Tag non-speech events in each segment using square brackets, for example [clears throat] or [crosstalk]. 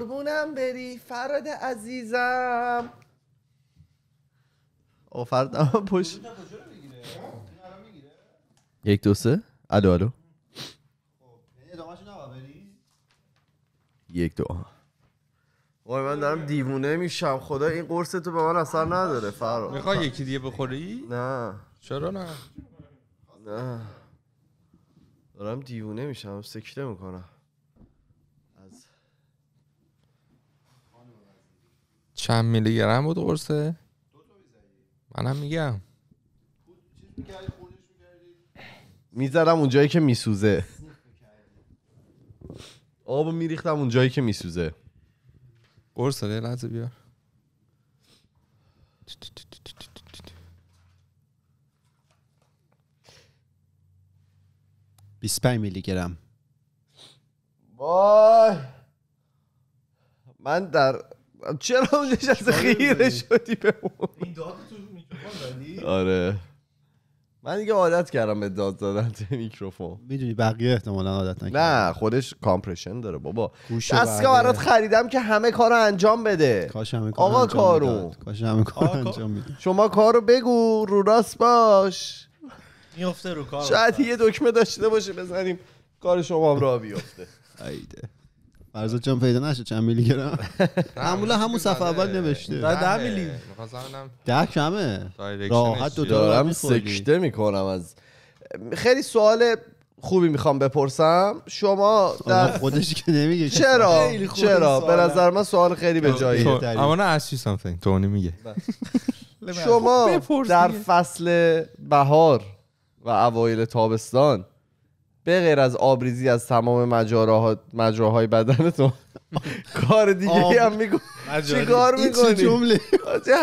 قربونم بری فراد عزیزم او فراد پشت یک دو سه الو الو خب، یک دو وای من دارم دیوونه میشم خدا این قرص تو به من اثر نداره فراد میخوای یکی دیگه بخوری؟ نه چرا نه نه دارم دیوونه میشم سکته میکنم چند میلی گرم بود قرصه منم میگم میزدم اون جایی که میسوزه آب میریختم اون جایی که میسوزه قرص داره لحظه بیار بیس میلی گرم وای من در چرا اونجا از خیره شدی به این آره من دیگه عادت کردم به داد دادن تو میکروفون میدونی بقیه احتمالا عادت نه خودش کامپرشن داره بابا دستگاه برات خریدم که همه کارو انجام بده کاش همه کارو آقا کارو کاش همه کارو انجام میده شما کارو بگو رو راست باش میفته رو کار شاید یه دکمه داشته باشه بزنیم کار شما را بیفته [laughs] فرضا جان پیدا نشه چند میلی گرم [laughs] معمولا همون صفحه اول نوشته ده 10 میلی ده کمه راحت دو دارم سکته میکنم از خیلی سوال خوبی میخوام بپرسم شما در خودش که نمیگه چرا چرا به نظر من سوال خیلی به جایی اما نه از چی سامثینگ تونی میگه بله. [laughs] شما در فصل بهار و اوایل تابستان به غیر از آبریزی از تمام های مجراهای تو کار دیگه هم میگو چی کار میکنی جمله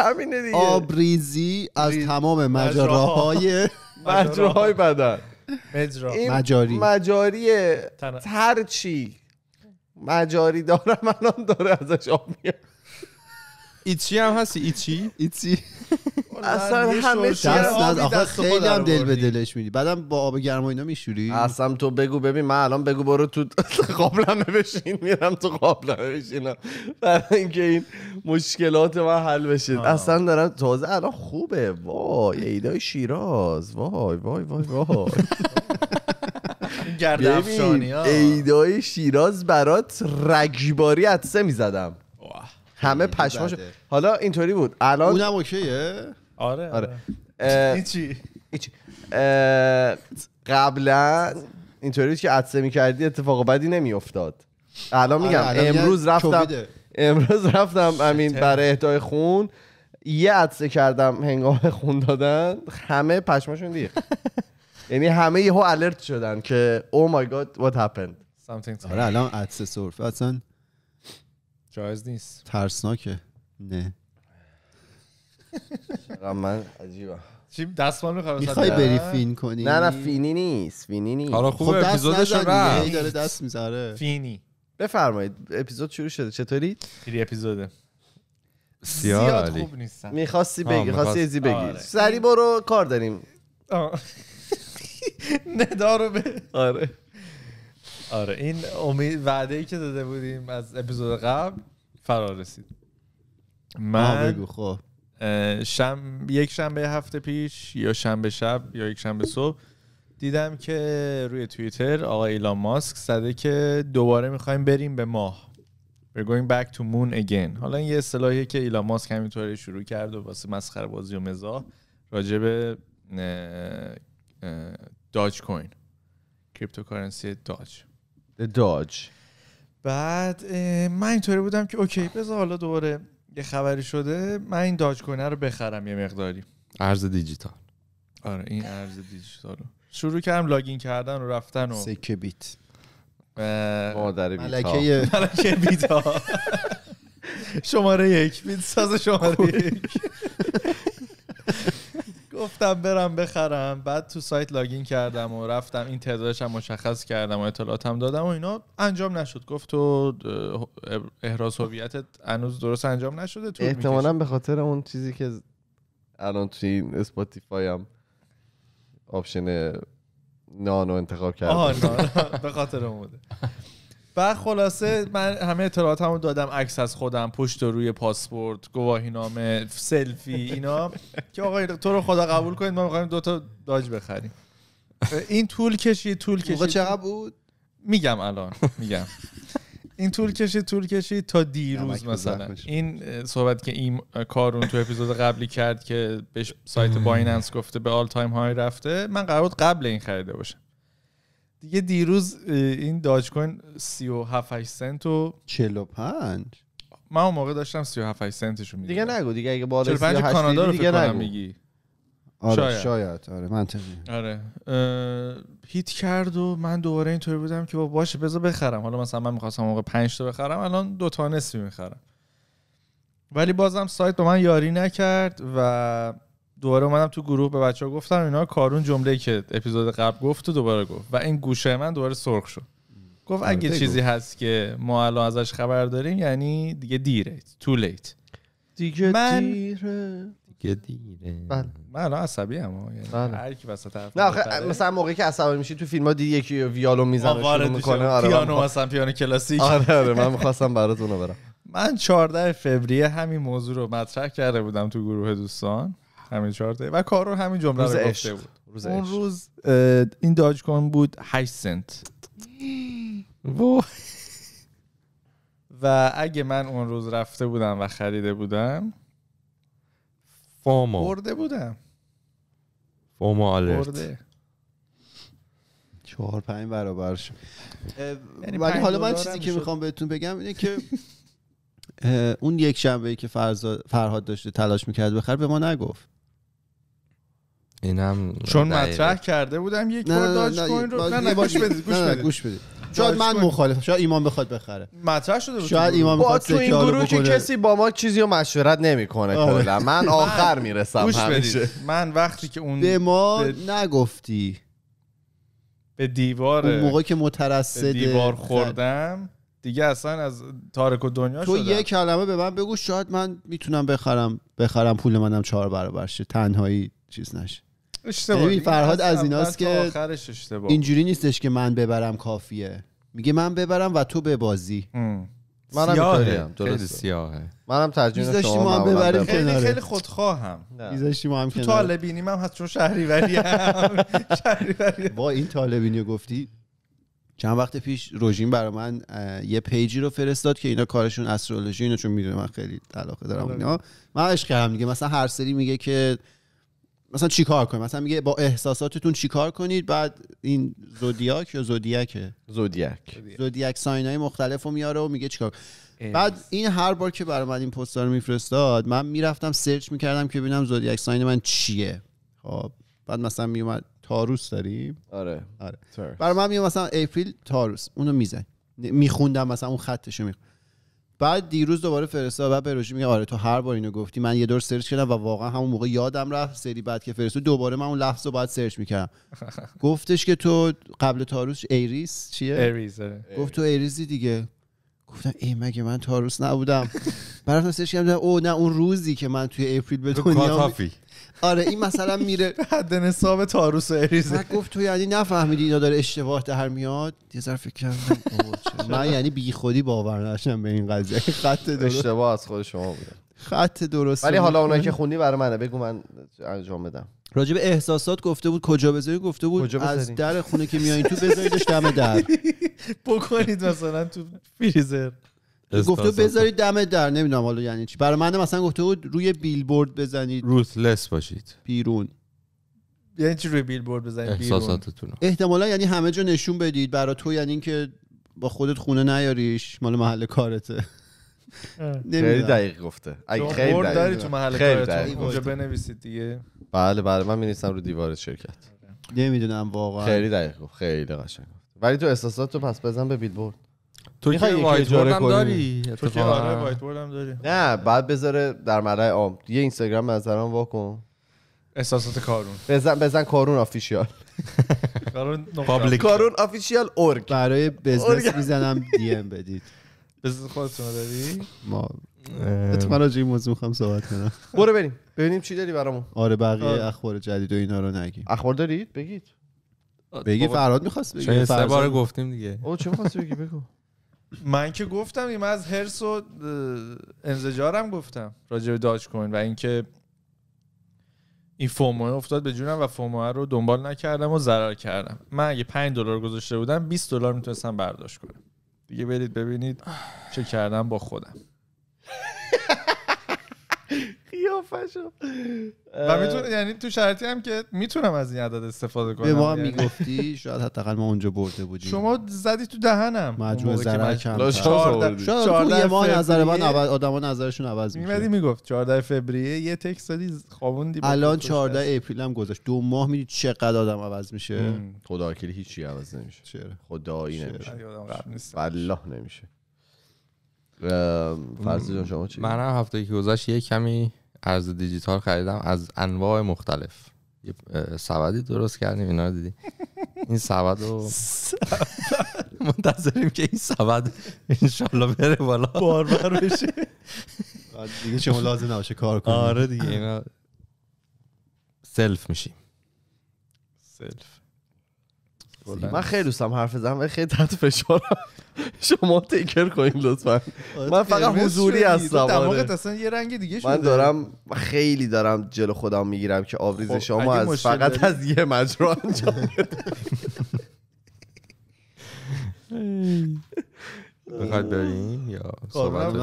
همینه دیگه آبریزی از تمام مجراهای [laughs] مجراهای بدن مجاری مجاری ترچی مجاری داره الان داره ازش آب میاد ایچی هم هستی ایچی ایچی اصلا همه چی دست آخه خیلی هم دل به دلش میدی بعدم با آب گرم و اینا میشوری اصلا تو بگو ببین من الان بگو برو تو [laughs] قابلمه بشین میرم تو قابلمه بشینم برای اینکه این مشکلات من حل بشه اصلا دارم تازه الان خوبه وای ایدای شیراز وای وای وای وای گرد ایدای شیراز برات رگباری عطسه میزدم همه پشماش حالا اینطوری بود الان اونم اوکیه آره آره, آره. قبلا اینطوری بود که عدسه میکردی اتفاق بدی نمیافتاد الان میگم آره، امروز رفتم امروز رفتم [laughs] امین برای اهدای خون یه عدسه کردم هنگام خون دادن همه پشماشون دیگه [laughs] یعنی همه یهو الرت شدن که او مای گاد وات هپند آره الان عدسه سرفه اصلا جایز نیست ترسناکه نه من عجیبم چی دستمال میخوای میخوای بری فین کنی نه نه فینی نیست فینی نیست حالا خوب خب اپیزودش داره دست میذاره فینی بفرمایید اپیزود شروع شده چطوری فری اپیزوده زیاد خوب نیستن میخواستی بگی خواستی ازی بگی آره. سری برو کار داریم [laughs] ندارو به آره آره این امید وعده ای که داده بودیم از اپیزود قبل فرا رسید من بگو خب شم... یک شنبه هفته پیش یا شنبه شب یا یک شنبه صبح دیدم که روی توییتر آقا ایلان ماسک زده که دوباره میخوایم بریم به ماه We're going back to moon again حالا این یه اصطلاحیه که ایلان ماسک همینطوری شروع کرد و واسه مسخره بازی و مزاح راجب به داج کوین کریپتوکارنسی داج داج بعد من اینطوری بودم که اوکی بذار حالا دوباره یه خبری شده من این داج کوینه رو بخرم یه مقداری ارز دیجیتال آره این ارز دیجیتال شروع کردم لاگین کردن و رفتن و سکه بیت مادر بیت ملکه ملکه [laughs] شماره یک بیت ساز شماره یک گفتم برم بخرم بعد تو سایت لاگین کردم و رفتم این تعدادش هم مشخص کردم و اطلاعاتم دادم و اینا انجام نشد گفت تو احراز هویتت هنوز درست انجام نشده تو احتمالا به خاطر اون چیزی که الان توی اسپاتیفای هم آپشن نانو انتخاب کرده [laughs] به خاطر اون بوده و خلاصه من همه اطلاعاتمو دادم عکس از خودم پشت و روی پاسپورت گواهی نامه سلفی اینا که آقای تو رو خدا قبول کنید ما میخوایم دوتا داج بخریم این طول کشید طول کشید چقدر بود میگم الان میگم این طول کشید طول کشید تا دیروز مثلا این صحبت که این کارون تو اپیزود قبلی کرد که به سایت بایننس گفته به آل تایم های رفته من قرار بود قبل این خریده باشم دیگه دیروز این داج کوین 37 8 سنت و 45 من اون موقع داشتم 37 8 سنتش رو دیگه نگو دیگه اگه بالای 45 کانادا رو دیگه نگو میگی آره شاید. شاید آره منطقی آره هیت کرد و من دوباره اینطوری بودم که با باشه بذار بخرم حالا مثلا من میخواستم موقع 5 تا بخرم الان دو تا نصفی میخرم ولی بازم سایت به من یاری نکرد و دوباره اومدم تو گروه به بچه ها گفتم اینا کارون جمله که اپیزود قبل گفت و دوباره گفت و این گوشه من دوباره سرخ شد گفت آره، اگه چیزی هست که ما الان ازش خبر داریم یعنی دیگه دیره تو لیت دیگه من... دیره دیگه بله. من الان عصبی هم یعنی بله. هر کی وسط نه آخه مثلا موقعی که عصبی میشی تو فیلم ها دیدی یکی ویالو میزن شروع میکنه آره پیانو مثلا پیانو کلاسیک آره آره من میخواستم براتون برم من 14 فوریه همین موضوع رو مطرح کرده بودم تو گروه دوستان همین چهار و کارو همین جمله رو گفته بود روز اون روز این داج کوین بود 8 سنت و اگه من اون روز رفته بودم و خریده بودم فومو برده بودم فومو آلرت برده. چهار پنج برابر شد یعنی ولی حالا من چیزی که میخوام بهتون بگم اینه که [laughs] اون یک شنبه ای که فرهاد داشته تلاش میکرد بخر به ما نگفت اینم چون مطرح کرده بودم یک بار داج کوین رو نه گوش بدید گوش بدید گوش بدید شاید من مخالفم شاید ایمان بخواد بخره مطرح شده بود شاید ایمان تو این گروه که کسی با ما چیزی رو مشورت نمیکنه آره. کلا من آخر میرسم گوش من وقتی که اون به ما نگفتی به دیوار اون موقع که مترصد دیوار خوردم دیگه اصلا از تارک و دنیا تو یه کلمه به من بگو شاید من میتونم بخرم بخرم پول منم چهار برابر شه تنهایی چیز نشه اشتباه فرهاد از ایناست که اینجوری نیستش که من ببرم کافیه میگه من ببرم و تو به بازی. منم سیاهه خیلی سیاهه منم ترجمه شما هم ببریم خیلی خودخواهم تو طالبینی من هست چون شهریوری هم [laughs] با این طالبینی گفتی چند وقت پیش روژین برای من یه پیجی رو فرستاد که اینا کارشون استرولوژی اینا چون میدونه من خیلی علاقه دارم اینا من عشق هم دیگه مثلا هر سری میگه که مثلا چیکار کنیم؟ مثلا میگه با احساساتتون چیکار کنید بعد این زودیاک یا زودیاک زودیاک زودیاک ساینای مختلف رو میاره و میگه چیکار بعد این هر بار که برام این پستا رو میفرستاد من میرفتم سرچ میکردم که ببینم زودیاک ساین من چیه خب بعد مثلا میومد تاروس داریم آره آره برای من میومد مثلا اپریل تاروس اونو میزن میخوندم مثلا اون خطشو می بعد دیروز دوباره فرستاد بعد پروژه میگه آره تو هر بار اینو گفتی من یه دور سرچ کردم و واقعا همون موقع یادم رفت سری بعد که فرستاد دوباره من اون لحظه رو باید سرچ میکردم [laughs] گفتش که تو قبل تاروس ایریس چیه ایریز آره. گفت تو ایریزی دیگه گفتم ای مگه من تاروس نبودم برای سرچ کردم او نه اون روزی که من توی اپریل به آره این مثلا میره [laughs] حد حساب تاروس و اریزه گفت تو یعنی نفهمیدی اینا داره اشتباه در میاد یه ذره فکر کردم من یعنی بی خودی باور نشم به این قضیه خط اشتباه از خود شما بود خط درست ولی حالا اونایی که خونی برای منه بگو من انجام بدم راجب احساسات گفته بود کجا بذاری گفته بود از در خونه که میایین تو بذاریدش دم در [laughs] بکنید مثلا تو فریزر گفته بذارید دم در نمیدونم حالا یعنی چی برای من مثلا گفته بود روی بیلبورد بزنید روتلس باشید بیرون یعنی چی روی بیلبورد بزنید احساساتتون احتمالا یعنی همه جا نشون بدید برای تو یعنی اینکه با خودت خونه نیاریش مال محل کارته خیلی دقیق گفته خیلی دقیق داری تو محل کارتون اونجا بنویسید دیگه بله بله من می‌نیسم رو دیوار شرکت نمیدونم واقعا خیلی دقیق خیلی قشنگ ولی تو احساسات تو پس بزن به بیلبورد تو که وایت هم داری تو که آره, آره، وایت هم داری نه بعد بذاره در مرحله عام یه اینستاگرام نظرم واکن احساسات کارون بزن بزن کارون آفیشیال [laughs] کارون پابلیک کارون آفیشیال اورگ برای بزنس میزنم دی ام بدید بزنس خودتون داری ما تو من این موضوع میخوام صحبت کنم برو بریم ببینیم چی داری برامون آره بقیه آره. اخبار جدید و اینا رو نگیم اخبار دارید بگید بگی فراد میخواست بگی سه بار گفتیم دیگه او چه می‌خواستی بگی بگو من که گفتم این از هرس و انزجارم گفتم راجع به داج کوین و اینکه این فومو افتاد به جونم و فومو رو دنبال نکردم و ضرر کردم من اگه 5 دلار گذاشته بودم 20 دلار میتونستم برداشت کنم دیگه برید ببینید چه کردم با خودم [laughs] قیافشو و میتونه یعنی تو شرطی هم که میتونم از این عدد استفاده کنم به ما هم یعنی- میگفتی شاید حداقل ما اونجا برده بودی. شما زدی تو دهنم مجموع زرر کم شاید تو یه ماه نظر من ها نظرشون عوض میشه میمدی میگفت 14 فوریه یه تکست دادی خوابوندی الان 14 اپریل هم گذاشت دو ماه میدید چقدر آدم عوض میشه خدا کلی هیچی عوض نمیشه خدایی نمیشه والله نمیشه فرض جان شما چی منم هفته که گذشت یه کمی ارز دیجیتال خریدم از انواع مختلف یه سبدی درست کردیم اینا رو دیدی این سبد رو [laughs] منتظریم که این سبد انشالله بره بالا باربر بشه دیگه شما لازم نباشه کار کنیم آره دیگه اینا سلف میشیم سلف من خیلی دوستم حرف زدم و خیلی تحت فشارم [laughs] شما تیکر کنین لطفا آره، من فقط حضوری هستم آره. اصلا یه رنگ دیگه من دارم خیلی دارم جلو خودم میگیرم که آبریز خب، شما از فقط از یه مجرا انجام [laughs] بخواد یا کارم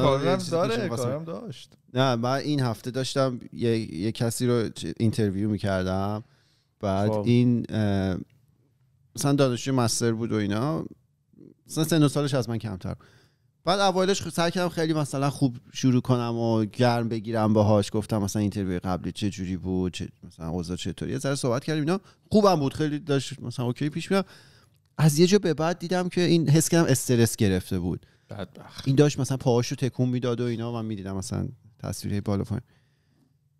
داره کارم داشت نه من این هفته داشتم یه, کسی رو اینترویو میکردم بعد خب. این مثلا دانشجوی مستر بود و اینا مثلا سن سالش از من کمتر بعد اولش سعی کردم خیلی مثلا خوب شروع کنم و گرم بگیرم باهاش گفتم مثلا اینترویو قبلی چه جوری بود چه مثلا اوضاع چطوری یه ذره صحبت کردیم اینا خوبم بود خیلی داشت مثلا اوکی پیش میرم از یه جا به بعد دیدم که این حس کردم استرس گرفته بود بدبخت این داشت مثلا پاهاشو تکون میداد و اینا من میدیدم مثلا تصویر بالا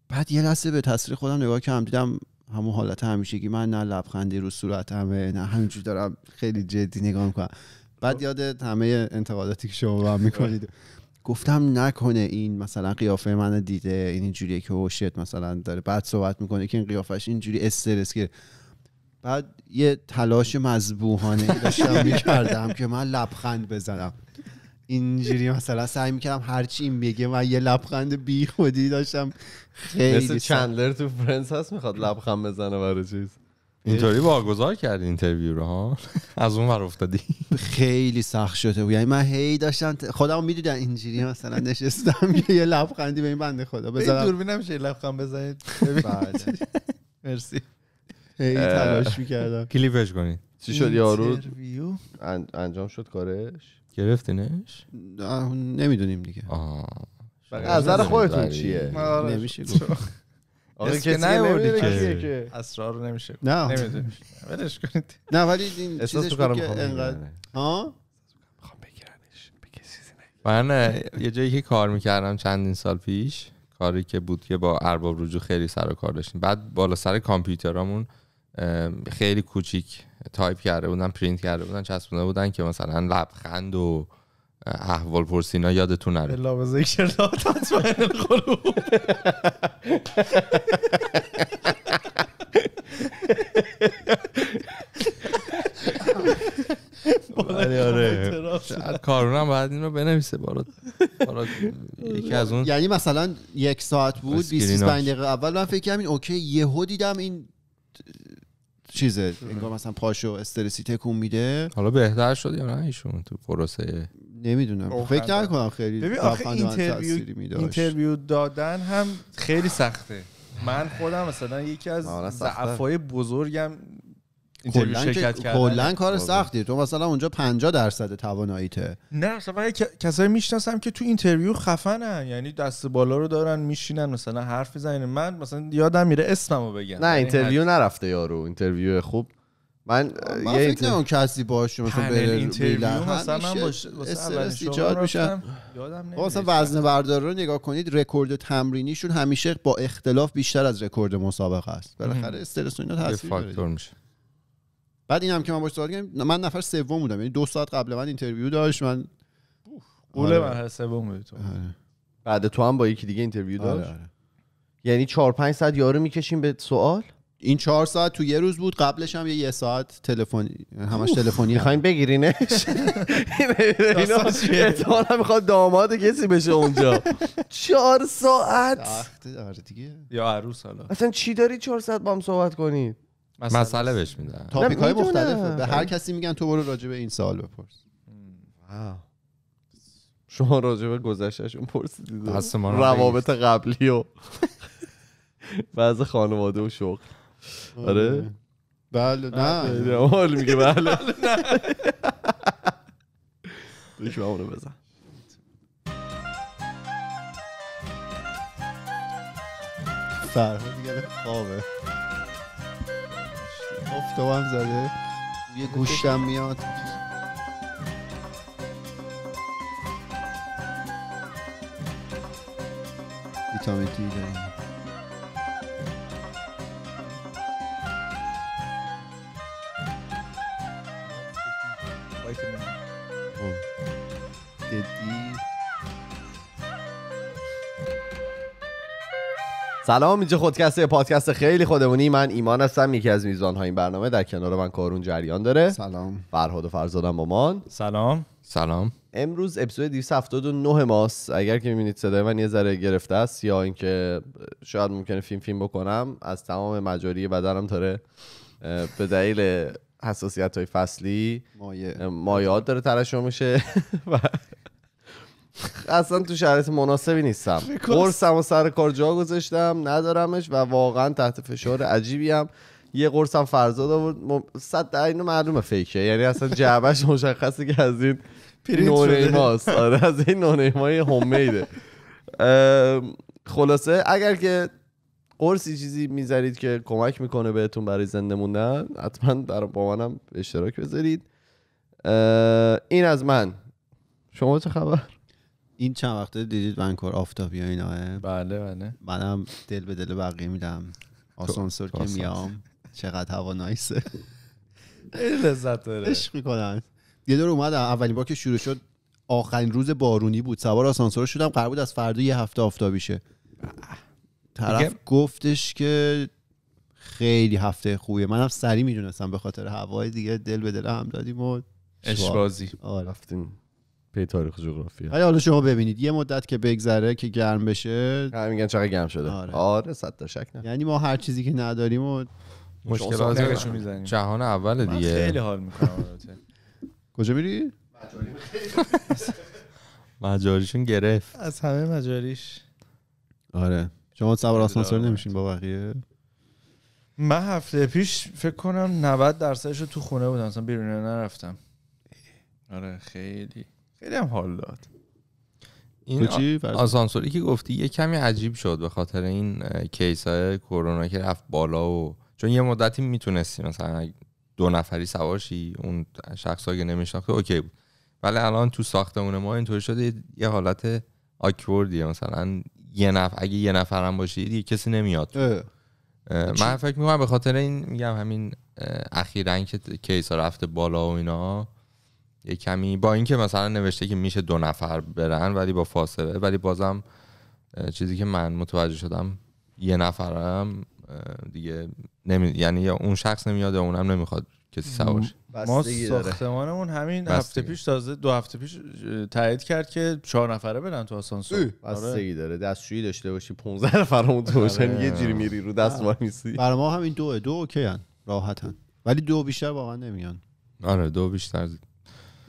بعد یه لحظه به تصویر خودم نگاه کردم دیدم همون حالت که من نه لبخندی رو صورت همه نه همینجور دارم خیلی جدی نگاه میکنم بعد یاد همه انتقاداتی که شما به میکنید گفتم نکنه این مثلا قیافه من دیده این اینجوریه که هوشیت مثلا داره بعد صحبت میکنه که این قیافش اینجوری استرس که بعد یه تلاش مذبوحانه داشتم [laughs] میکردم که من لبخند بزنم اینجوری مثلا سعی میکردم هرچی این بگه من یه لبخند بی خودی داشتم خیلی مثل چندلر تو فرنس هست میخواد لبخند بزنه برای چیز اینطوری واگذار کرد اینترویو رو ها از اون ور افتادی خیلی سخت شده بود یعنی من هی داشتم خودم میدیدم اینجوری مثلا نشستم یه لبخندی به این بنده خدا بزنم بینم شه لبخند بزنید بله. [laughs] مرسی هی تلاش میکردم کلیپش کنید چی شد یارو انجام شد کارش گرفتینش؟ نمیدونیم دیگه نظر خودتون چیه نمیشه آخه کسی بودی که اسرار نمیشه نه نمیدونی ولش کنید نه ولی این چیزش بود که انقدر ها میخوام بگیرنش به چیزی من یه جایی که کار میکردم چندین سال پیش کاری که بود که با ارباب رجوع خیلی سر و کار داشتیم بعد بالا سر کامپیوترامون خیلی کوچیک تایپ کرده بودن پرینت کرده بودن چسبونه بودن که مثلا لبخند و احوال پرسینا یادتون نره لا ذکر لا تطمئن کارونم باید این رو بنویسه بارا یکی از اون یعنی مثلا یک ساعت بود 25 دقیقه اول من فکر کردم اوکی یهو دیدم این چیزه انگار مثلا پاشو استرسی تکون میده حالا بهتر شد یا نه ایشون تو پروسه نمیدونم فکر نکنم خیلی ببین آخه اینترویو اینترویو دادن هم خیلی سخته من خودم مثلا یکی از آره، ضعفای بزرگم کلا کار سختی تو مثلا اونجا 50 درصد تواناییته نه اصلا من کسایی میشناسم که تو اینترویو خفنن یعنی دست بالا رو دارن میشینن مثلا حرف میزنن من مثلا یادم میره اسممو بگن نه یعنی اینترویو نرفته یارو اینترویو خوب من, یه فکر اون کسی باشه مثلا بره اینترویو مثلا من باشه استرس ایجاد میشم یادم خب، مثلا بردار رو نگاه کنید رکورد تمرینیشون همیشه با اختلاف بیشتر از رکورد مسابقه است بالاخره استرس و تاثیر میشه بعد اینم که من باش صحبت کردم من نفر سوم بودم یعنی دو ساعت قبل من اینترویو داشت من قول آره. من سوم بودم تو آره. بعد تو هم با یکی دیگه اینترویو آره، داشت یعنی 4 5 ساعت یارو میکشیم به سوال این چهار ساعت تو یه روز بود قبلش هم یه یه ساعت تلفنی همش تلفنی میخواین بگیرینش [laughs] هم میخواد داماد کسی بشه اونجا چهار ساعت یا عروس حالا اصلا چی داری چهار ساعت با هم صحبت کنید مسئله بهش میدن تاپیک های مختلفه به هر آره. کسی میگن تو برو راجع به این سال بپرس شما راجع به اون پرسیدید روابط قبلی و بعض خانواده و شغل آره, آره؟ بله نه حال میگه بله [laughs] نه دشمه رو بزن فرهاد دیگه خوابه هم زده یه گوشتم میاد ویتامین دی داریم سلام اینجا خودکسته پادکست خیلی خودمونی من ایمان هستم یکی از میزبان این برنامه در کنار من کارون جریان داره سلام فرهاد و فرزادم مامان سلام سلام امروز اپیزود 279 ماست اگر که میبینید صدای من یه ذره گرفته است یا اینکه شاید ممکنه فیلم فیلم بکنم از تمام مجاری بدنم داره به دلیل حساسیت های فصلی مایه. مایات داره ترشح میشه [laughs] و اصلا تو شرایط مناسبی نیستم قرصم و سر کار جا گذاشتم ندارمش و واقعا تحت فشار عجیبی هم یه قرصم فرزاد آورد م... صد در اینو معلومه فیکه یعنی اصلا جعبش مشخصه که از این هاست آره از این همه همیده خلاصه اگر که قرصی چیزی میذارید که کمک میکنه بهتون برای زنده موندن حتما در با منم اشتراک بذارید این از من شما چه خبر این چند وقته دیدید ونکور آفتابی و ایناه بله بله منم دل به دل بقیه میدم آسانسور که میام چقدر هوا نایسه لذت داره عشق میکنن یه دور اومدم اولین بار که شروع شد آخرین روز بارونی بود سوار آسانسور شدم قرار بود از فردا یه هفته آفتابی طرف گفتش که خیلی هفته خوبیه منم سری میدونستم به خاطر هوای دیگه دل به دل هم دادیم و اشبازی آره پی تاریخ جغرافیا حالا شما ببینید یه مدت که بگذره که گرم بشه همین آره، میگن چقدر گرم شده آره, آره صد تا شک یعنی ما هر چیزی که نداریم و مشکلات میزنیم جهان اول دیگه خیلی حال میکنم کجا میری [laughs] مجاریشون گرفت از همه مجاریش آره شما سوار آسانسور نمیشین با بقیه من هفته پیش فکر کنم 90 درصدش رو تو خونه بودم اصلا بیرون نرفتم آره خیلی خیلی هم حال داد این آسانسوری که گفتی یه کمی عجیب شد به خاطر این کیس های کرونا که رفت بالا و چون یه مدتی میتونستی مثلا دو نفری سوارشی اون شخص که نمیشناخته اوکی بود ولی الان تو ساختمون ما اینطوری شده یه حالت آکوردیه مثلا یه نفر اگه یه نفرم باشی یه کسی نمیاد من فکر میکنم به خاطر این میگم همین اخیرا که ها رفته بالا و اینا یه کمی با اینکه مثلا نوشته که میشه دو نفر برن ولی با فاصله ولی بازم چیزی که من متوجه شدم یه نفرم دیگه نمی... یعنی یا اون شخص نمیاد یا اونم نمیخواد کسی سوارش ما ساختمانمون همین هفته پیش تازه دو هفته پیش تایید کرد که چهار نفره برن تو آسانسور آره. بستگی داره دستشویی داشته باشی 15 نفرمون تو باشن آره. یه جوری میری رو دست ما میسی برای ما همین دو دو اوکی راحتن ولی دو بیشتر واقعا نمیان آره دو بیشتر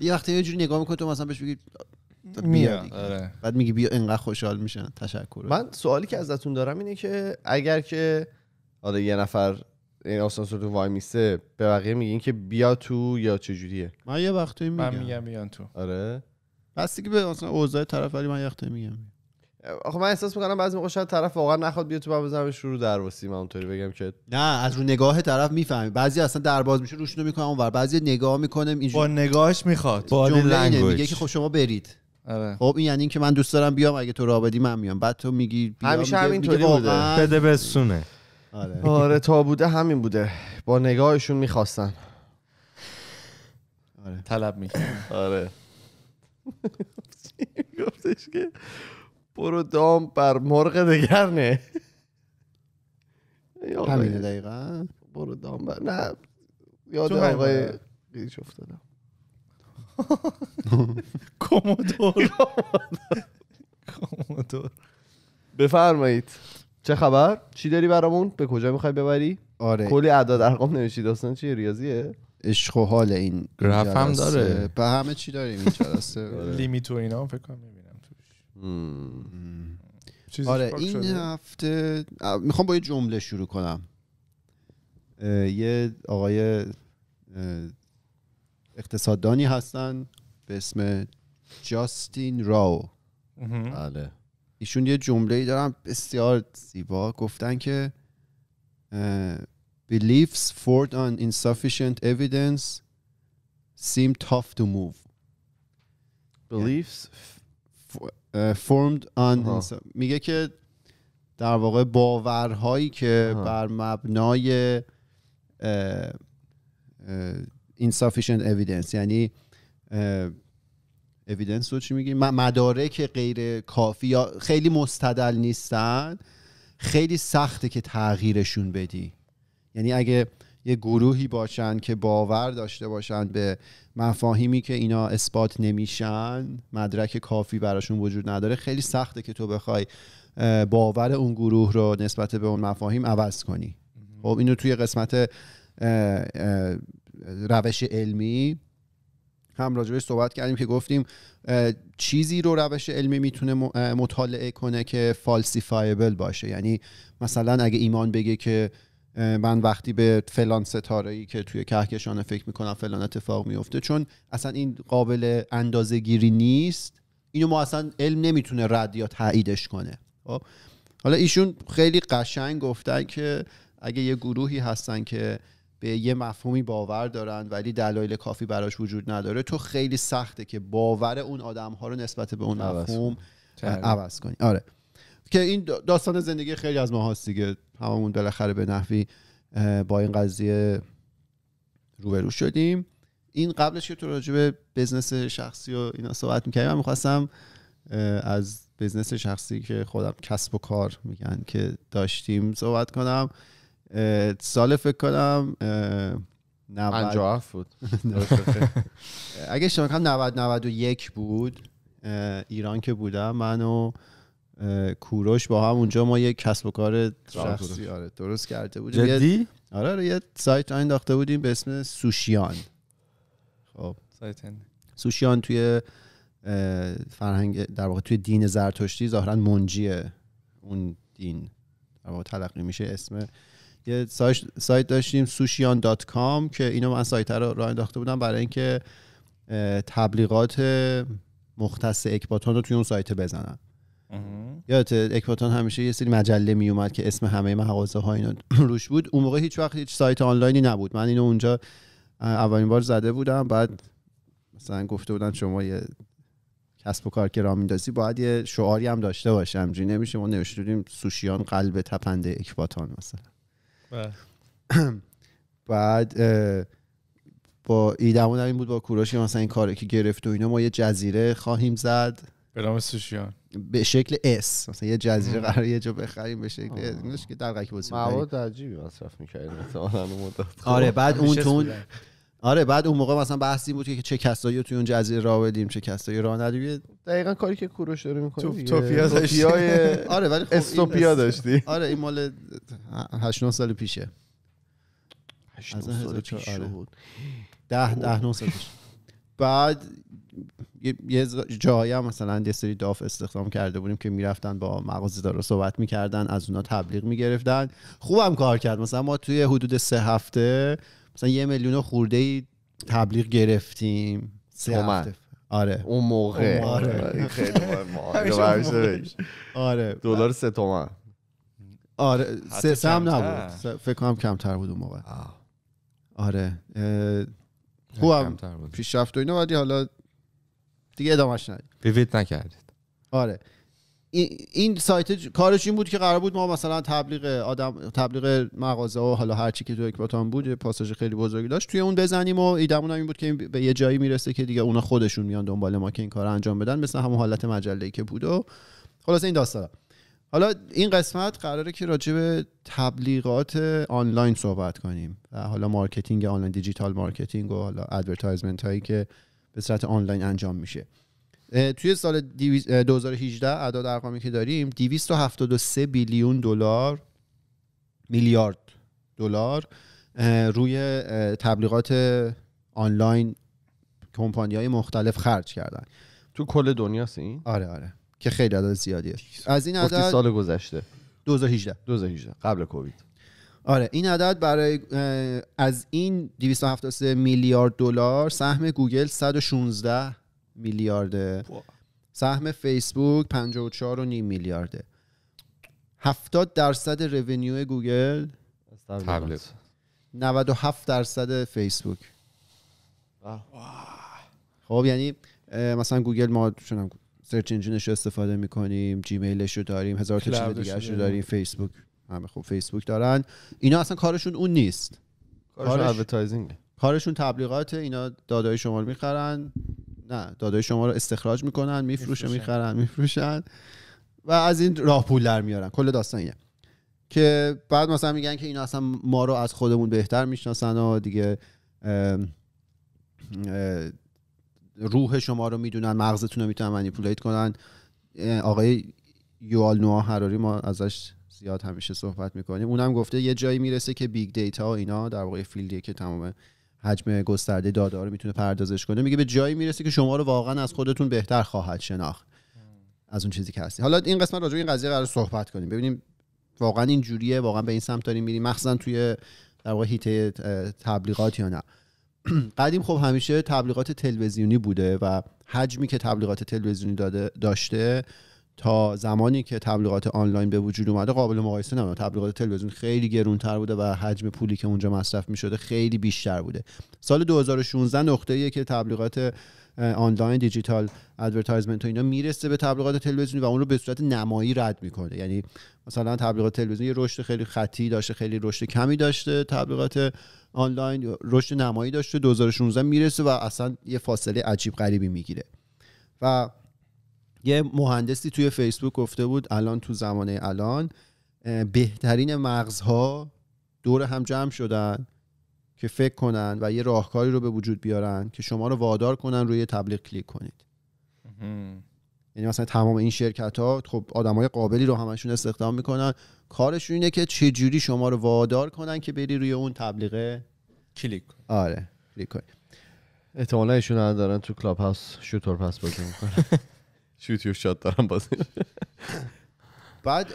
یه وقتی یه جوری نگاه میکنی تو مثلا بهش بگی بیا آره. بعد میگی بیا انقدر خوشحال میشن تشکر من سوالی که ازتون دارم اینه که اگر که حالا آره، یه نفر این آسانسور تو وای میسه به بقیه میگین که بیا تو یا جوریه من یه وقتی میگم من میگم بیا تو آره بس که به مثلا اوضاع طرف ولی من یه وقتی میگم آخه من احساس میکنم بعضی موقع شاید طرف واقعا نخواد بیاد تو من بزنم شروع در من اونطوری بگم که نه از رو نگاه طرف میفهمی بعضی اصلا در باز میشه روشونو میکنه اونور بعضی نگاه میکنم اینجوری با نگاهش میخواد با میگه که خب شما برید آره. خب این یعنی که من دوست دارم بیام اگه تو رابدی من میام بعد تو میگی همیشه همینطوری بوده بده بسونه آره. آره تا بوده همین بوده با نگاهشون میخواستن آره طلب میکرد آره [laughs] گفتش که برو دام بر مرغ دگر نه همینه دقیقا برو دام بر نه یاد آقای قیچ افتادم [laughs] کومودور کومودور بفرمایید چه خبر چی داری برامون به کجا میخوای ببری آره کلی عدد ارقام نمیشی داستان چیه ریاضیه عشق و حال این گراف هم داره به همه چی داریم این [laughs] لیمیت و اینا فکر کنم مم. آره این هفته میخوام با یه جمله شروع کنم یه آقای اقتصاددانی هستن به اسم جاستین راو بله ایشون یه جمله ای دارن بسیار زیبا گفتن که beliefs formed on insufficient evidence seem tough to move beliefs یعنی- فرمد آن میگه که در واقع باورهایی که بر مبنای insufficient evidence یعنی evidence رو چی میگی مدارک غیر کافی یا خیلی مستدل نیستن خیلی سخته که تغییرشون بدی یعنی اگه یه گروهی باشن که باور داشته باشن به مفاهیمی که اینا اثبات نمیشن مدرک کافی براشون وجود نداره خیلی سخته که تو بخوای باور اون گروه رو نسبت به اون مفاهیم عوض کنی خب اینو توی قسمت روش علمی هم راجبش صحبت کردیم که گفتیم چیزی رو روش علمی میتونه مطالعه کنه که فالسیفایبل باشه یعنی مثلا اگه ایمان بگه که من وقتی به فلان ستاره ای که توی کهکشان فکر میکنم فلان اتفاق میفته چون اصلا این قابل اندازه گیری نیست اینو ما اصلا علم نمیتونه رد یا تاییدش کنه خب؟ حالا ایشون خیلی قشنگ گفتن که اگه یه گروهی هستن که به یه مفهومی باور دارن ولی دلایل کافی براش وجود نداره تو خیلی سخته که باور اون آدم ها رو نسبت به اون مفهوم عوض کنی آره که این داستان زندگی خیلی از ما هاست دیگه هممون بالاخره به نحوی با این قضیه روبرو شدیم این قبلش که تو راجع به بزنس شخصی و اینا صحبت میکردیم من میخواستم از بزنس شخصی که خودم کسب و کار میگن که داشتیم صحبت کنم سال فکر کنم 97 بود [laughs] اگه شما هم و بود ایران که بودم من و کوروش با هم اونجا ما یه کسب و کار شخصی آره درست کرده بودیم جدی؟ آره،, آره یه سایت انداخته بودیم به اسم سوشیان خب سایت سوشیان توی فرهنگ در واقع توی دین زرتشتی ظاهرا منجیه اون دین در واقع تلقی میشه اسم یه سایت داشتیم سوشیان دات کام که اینو من سایت رو راه انداخته بودم برای اینکه تبلیغات مختص اکباتان رو توی اون سایت بزنم یادت اکواتون همیشه یه سری مجله می اومد که اسم همه مغازه ها اینا [clears throat] روش بود اون موقع هیچ وقت هیچ سایت آنلاینی نبود من اینو اونجا اولین بار زده بودم بعد مثلا گفته بودن شما یه کسب و کار که راه میندازی باید یه شعاری هم داشته باشه همجوری نمیشه ما نوشته بودیم سوشیان قلب تپنده اکواتون مثلا [clears throat] بعد با ایدمون این بود با کوروش مثلا این کاری که گرفت و اینا ما یه جزیره خواهیم زد به نام سوشیان به شکل اس مثلا یه جزیره قرار یه جا بخریم به شکل اس که در بازی مواد عجیبی مصرف می‌کردیم مثلا اون مدت آره بعد اون تون آره بعد اون موقع مثلا بحثی بود که چه کسایی توی اون جزیره راه بدیم چه کسایی راه ندیم دقیقا کاری که کوروش داره میکنه تو توپیا داشتی [laughs] آره ولی خب استوپیا داشتی آره این مال 8 9 سال پیشه 8 سال پیش آره. بود 10 9 سال پیش بعد یه جایی هم مثلا یه سری داف استخدام کرده بودیم که میرفتن با مغازه دارا صحبت میکردن از اونا تبلیغ میگرفتن خوبم کار کرد مثلا ما توی حدود سه هفته مثلا یه میلیون خورده ای تبلیغ گرفتیم سه هفته آره, آره. [laughs] آره، اون موقع آره دلار سه تومن آره سه هم نبود فکر کنم کمتر بود اون موقع آره خوبم پیشرفت و اینا ولی حالا دیگه ادامش ندید پیویت نکردید آره این سایت کارش این بود که قرار بود ما مثلا تبلیغ آدم تبلیغ مغازه و حالا هر چی که تو اکباتان بود پاساژ خیلی بزرگی داشت توی اون بزنیم و ایدمون هم این بود که به یه جایی میرسه که دیگه اونا خودشون میان دنبال ما که این کار انجام بدن مثل همون حالت مجله که بود و خلاص این داستان حالا این قسمت قراره که راجع به تبلیغات آنلاین صحبت کنیم و حالا مارکتینگ آنلاین دیجیتال مارکتینگ و حالا ادورتایزمنت هایی که به آنلاین انجام میشه توی سال 2018 اعداد ارقامی که داریم 273 بیلیون دلار میلیارد دلار روی تبلیغات آنلاین کمپانی های مختلف خرج کردن تو کل دنیا این آره آره که خیلی عدد زیادیه از این عدد سال گذشته 2018 2018 قبل کووید آره این عدد برای از این 273 میلیارد دلار سهم گوگل 116 میلیارده سهم فیسبوک 54 و نیم میلیارده 70 درصد رونیو گوگل تبلت 97 درصد فیسبوک خب یعنی مثلا گوگل ما سرچ انجینش رو استفاده میکنیم جیمیلش رو داریم هزار تا چیز دیگه رو داریم فیسبوک همه خب فیسبوک دارن اینا اصلا کارشون اون نیست کارشون ادورتایزینگ کارشون تبلیغات اینا دادای شما رو میخرن نه دادای شما رو استخراج میکنن میفروشه میخرن میفروشن و از این راه پول در میارن کل داستان اینه که بعد مثلا میگن که اینا اصلا ما رو از خودمون بهتر میشناسن و دیگه روح شما رو میدونن مغزتون رو میتونن منیپولیت کنن آقای یوال نوا هراری ما ازش زیاد همیشه صحبت میکنیم اونم گفته یه جایی میرسه که بیگ دیتا و اینا در واقع فیلدیه که تمام حجم گسترده داده رو میتونه پردازش کنه میگه به جایی میرسه که شما رو واقعا از خودتون بهتر خواهد شناخت از اون چیزی که هستی حالا این قسمت راجع به این قضیه قرار صحبت کنیم ببینیم واقعا این جوریه واقعا به این سمت داریم میریم مخصوصا توی در واقع هیته تبلیغات یا نه [clears throat] قدیم خب همیشه تبلیغات تلویزیونی بوده و حجمی که تبلیغات تلویزیونی داده داشته تا زمانی که تبلیغات آنلاین به وجود اومده قابل مقایسه نبود تبلیغات تلویزیون خیلی گرونتر بوده و حجم پولی که اونجا مصرف می شده خیلی بیشتر بوده سال 2016 نقطه که تبلیغات آنلاین دیجیتال ادورتایزمنت و اینا میرسه به تبلیغات تلویزیونی و اون رو به صورت نمایی رد میکنه یعنی مثلا تبلیغات تلویزیونی رشد خیلی خطی داشته خیلی رشد کمی داشته تبلیغات آنلاین رشد نمایی داشته 2016 میرسه و اصلا یه فاصله عجیب غریبی میگیره و یه مهندسی توی فیسبوک گفته بود الان تو زمانه الان بهترین مغزها دور هم جمع شدن که فکر کنن و یه راهکاری رو به وجود بیارن که شما رو وادار کنن روی تبلیغ کلیک کنید یعنی مثلا تمام این شرکت ها خب های قابلی رو همشون استخدام میکنن کارشون اینه که چه جوری شما رو وادار کنن که بری روی اون تبلیغ کلیک آره کلیک کنید احتمالا ایشون دارن تو کلاب هاوس شوتور پس بازی میکنن [laughs] شوت یور شات دارم بازی بعد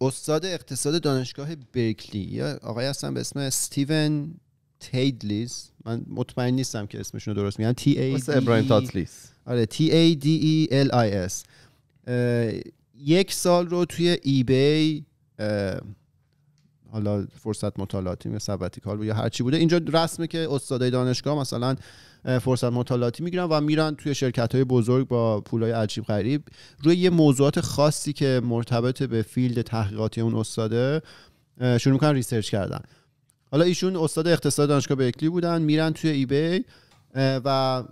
استاد اقتصاد دانشگاه برکلی یا آقای هستن به اسم استیون تیدلیز من مطمئن نیستم که اسمشون رو درست میگن تی ای دی آره تی ای دی ای ال آی اس یک سال رو توی ای بی حالا فرصت مطالعاتی یا سبتیکال یا هر چی بوده اینجا رسمه که استادای دانشگاه مثلا فرصت مطالعاتی میگیرن و میرن توی شرکت های بزرگ با پولای عجیب غریب روی یه موضوعات خاصی که مرتبط به فیلد تحقیقاتی اون استاده شروع میکنن ریسرچ کردن حالا ایشون استاد اقتصاد دانشگاه بکلی بودن میرن توی ایبی و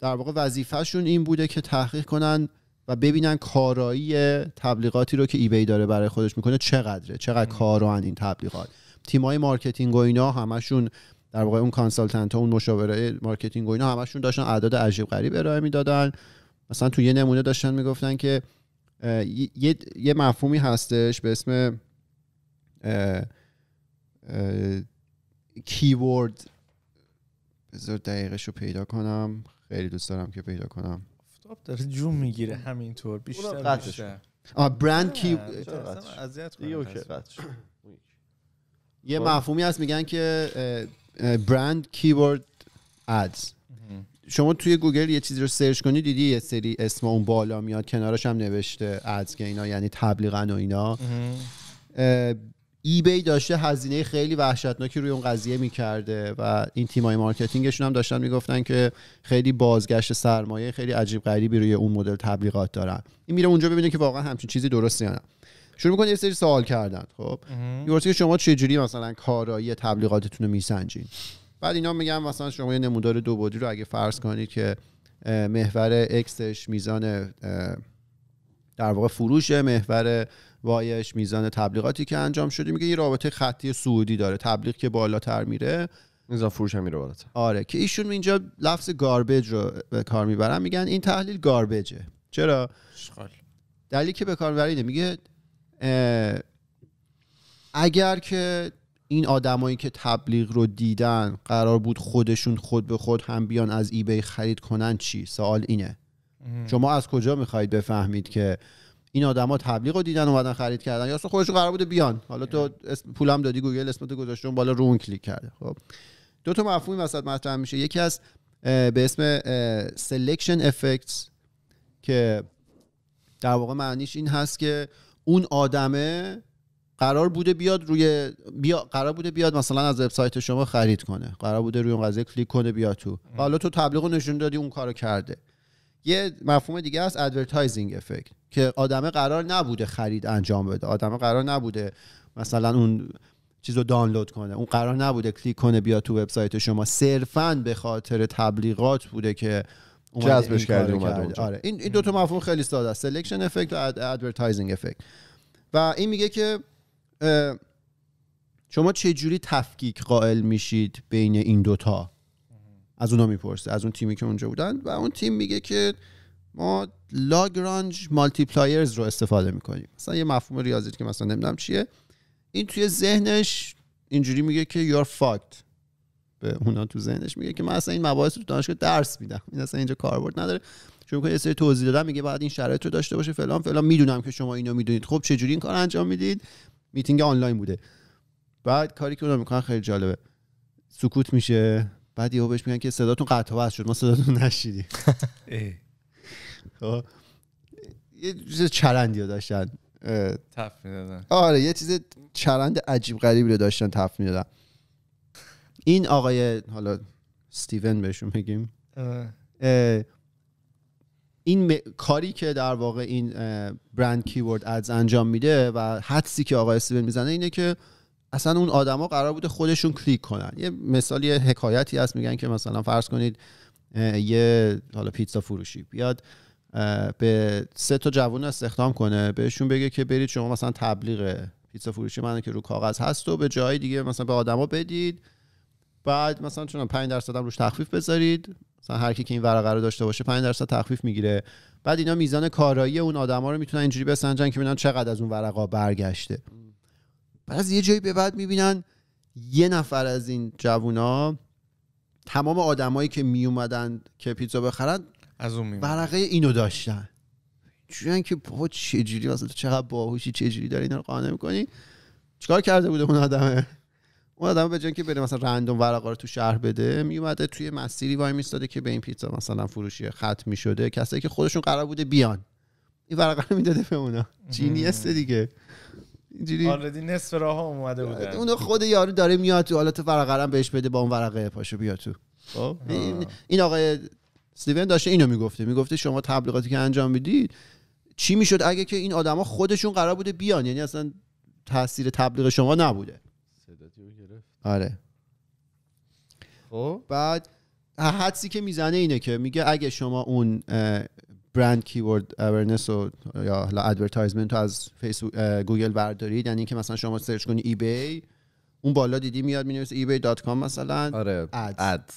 در واقع وظیفهشون این بوده که تحقیق کنن و ببینن کارایی تبلیغاتی رو که ایبی داره برای خودش میکنه چقدره چقدر کاران این تبلیغات تیمای مارکتینگ و اینا همشون در واقع اون کانسالتنت ها اون مشاوره مارکتینگ و اینا همشون داشتن اعداد عجیب غریب ارائه میدادن مثلا تو یه نمونه داشتن میگفتن که یه،, یه مفهومی هستش به اسم کیورد بذار دقیقش رو پیدا کنم خیلی دوست دارم که پیدا کنم خب داره جون میگیره همینطور بیشتر بیشتر آه برند کی یه خب. مفهومی هست میگن که برند کیورد ادز شما توی گوگل یه چیزی رو سرچ کنی دیدی یه سری اسم اون بالا میاد کنارش هم نوشته ادز که اینا یعنی تبلیغن و اینا ایبی داشته هزینه خیلی وحشتناکی روی اون قضیه میکرده و این تیمای مارکتینگشون هم داشتن میگفتن که خیلی بازگشت سرمایه خیلی عجیب غریبی روی اون مدل تبلیغات دارن این میره اونجا ببینه که واقعا همچین چیزی درست یا شروع میکنه یه سری سوال کردن خب یورسی که شما چه جوری مثلا کارایی تبلیغاتتون رو میسنجین بعد اینا میگن مثلا شما یه نمودار دو بعدی رو اگه فرض کنید که محور اکسش میزان در واقع فروش محور وایش میزان تبلیغاتی که انجام شده میگه یه رابطه خطی سعودی داره تبلیغ که بالاتر میره میزان فروش هم میره بالاتر آره که ایشون اینجا لفظ گاربج رو به کار میبرن میگن این تحلیل گاربیجه چرا شخال. دلیلی که به کار برینه میگه اگر که این آدمایی که تبلیغ رو دیدن قرار بود خودشون خود به خود هم بیان از ایبی خرید کنن چی سوال اینه شما از کجا میخواهید بفهمید که این آدما تبلیغ رو دیدن اومدن خرید کردن یا اصلا خودشون قرار بوده بیان حالا تو اسم پولم دادی گوگل اسمتو گذاشته اون بالا رو اون کلیک کرده خب دو تا مفهومی وسط مطرح میشه یکی از به اسم سلکشن افکتس که در واقع معنیش این هست که اون آدمه قرار بوده بیاد روی بیا قرار بوده بیاد مثلا از وبسایت شما خرید کنه قرار بوده روی اون قضیه کلیک کنه بیاد تو mm. حالا تو تبلیغ نشون دادی اون کارو کرده یه مفهوم دیگه است ادورتایزینگ افکت که آدمه قرار نبوده خرید انجام بده آدمه قرار نبوده مثلا اون چیز رو دانلود کنه اون قرار نبوده کلیک کنه بیا تو وبسایت شما صرفا به خاطر تبلیغات بوده که جذبش کرده اومده آره این این دو تا مفهوم خیلی ساده است سلکشن افکت و ادورتایزینگ افکت و این میگه که شما چه جوری تفکیک قائل میشید بین این دوتا از اونا میپرسه از اون تیمی که اونجا بودن و اون تیم میگه که ما لاگرانج مالتیپلایرز رو استفاده میکنیم مثلا یه مفهوم ریاضی که مثلا نمیدونم چیه این توی ذهنش اینجوری میگه که یور فاکت به اونا تو ذهنش میگه که من اصلا این مباحث رو دانشگاه درس میدم این اصلا اینجا کاربرد نداره چون که یه سری توضیح دادم میگه بعد این شرایط رو داشته باشه فلان فلان میدونم که شما اینو میدونید خب چه جوری این کار انجام میدید میتینگ آنلاین بوده بعد کاری که اونا میکنن خیلی جالبه سکوت میشه بعد یهو بهش میگن که صداتون قطع وصل شد ما صداتون نشیدیم [laughs] خب یه چیز چرندی رو داشتن تف آره یه چیز چرند عجیب غریبی رو داشتن تف میدادن این آقای حالا ستیون بهشون بگیم این کاری که در واقع این برند کیورد ادز انجام میده و حدسی که آقای ستیون میزنه اینه که اصلا اون آدما قرار بوده خودشون کلیک کنن یه مثال یه حکایتی هست میگن که مثلا فرض کنید یه حالا پیتزا فروشی بیاد به سه تا جوون استخدام کنه بهشون بگه که برید شما مثلا تبلیغ پیتزا فروشی من که رو کاغذ هست و به جای دیگه مثلا به آدما بدید بعد مثلا چون 5 درصد روش تخفیف بذارید مثلا هر کی که این ورقه رو داشته باشه 5 درصد تخفیف میگیره بعد اینا میزان کارایی اون آدما رو میتونن اینجوری بسنجن که ببینن چقدر از اون ورقا برگشته بعد از یه جایی به بعد میبینن یه نفر از این جوونا تمام آدمایی که میومدن که پیتزا بخرن از اون میومد. اینو داشتن چون که بابا چجوری واسه چقدر باهوشی چجوری داری این رو قانع میکنی چیکار کرده بوده اون آدمه اون آدم به جای که بره مثلا رندوم ورقه رو تو شهر بده میومده توی مسیری وای میستاده که به این پیتزا مثلا فروشی ختم میشده کسایی که خودشون قرار بوده بیان این ورقه رو میداده به اونا جینیست دیگه اینجوری آره، نصف راه ها اومده بوده. اون خود یارو داره میاد تو حالت ورقرم بهش بده با اون ورقه پاشو بیا تو خب. این, این آقای استیون داشته اینو میگفته میگفته شما تبلیغاتی که انجام میدید چی میشد اگه که این آدما خودشون قرار بوده بیان یعنی اصلا تاثیر تبلیغ شما نبوده آره خب بعد حدسی که میزنه اینه که میگه اگه شما اون برند کیورد اورنس و یا حالا ادورتایزمنت از فیسبوک گوگل بردارید یعنی اینکه مثلا شما سرچ کنی ای بی اون بالا دیدی میاد مینویسه ای بی دات کام مثلا آره اد.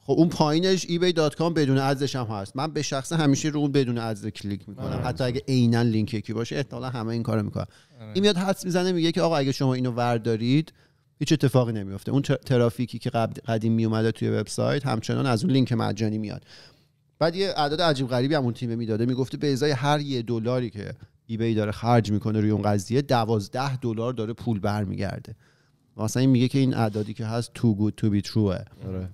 خب اون پایینش ای بی دات کام بدون ادزش هم هست من به شخص همیشه رو بدون ادز کلیک میکنم آره. حتی اگه عینا لینک یکی باشه احتمالا همه این کارو میکنن آره. این میاد حدس میزنه میگه که آقا اگه شما اینو وردارید هیچ اتفاقی نمیفته اون ترافیکی که قبل قدیم میومده توی وبسایت همچنان از اون لینک مجانی میاد بعد یه اعداد عجیب غریبی هم اون تیمه میداده میگفته به ازای هر یه دلاری که ایبی داره خرج میکنه روی اون قضیه دوازده دلار داره پول برمیگرده مثلا این میگه که این اعدادی که هست تو گود تو بی تروه آره.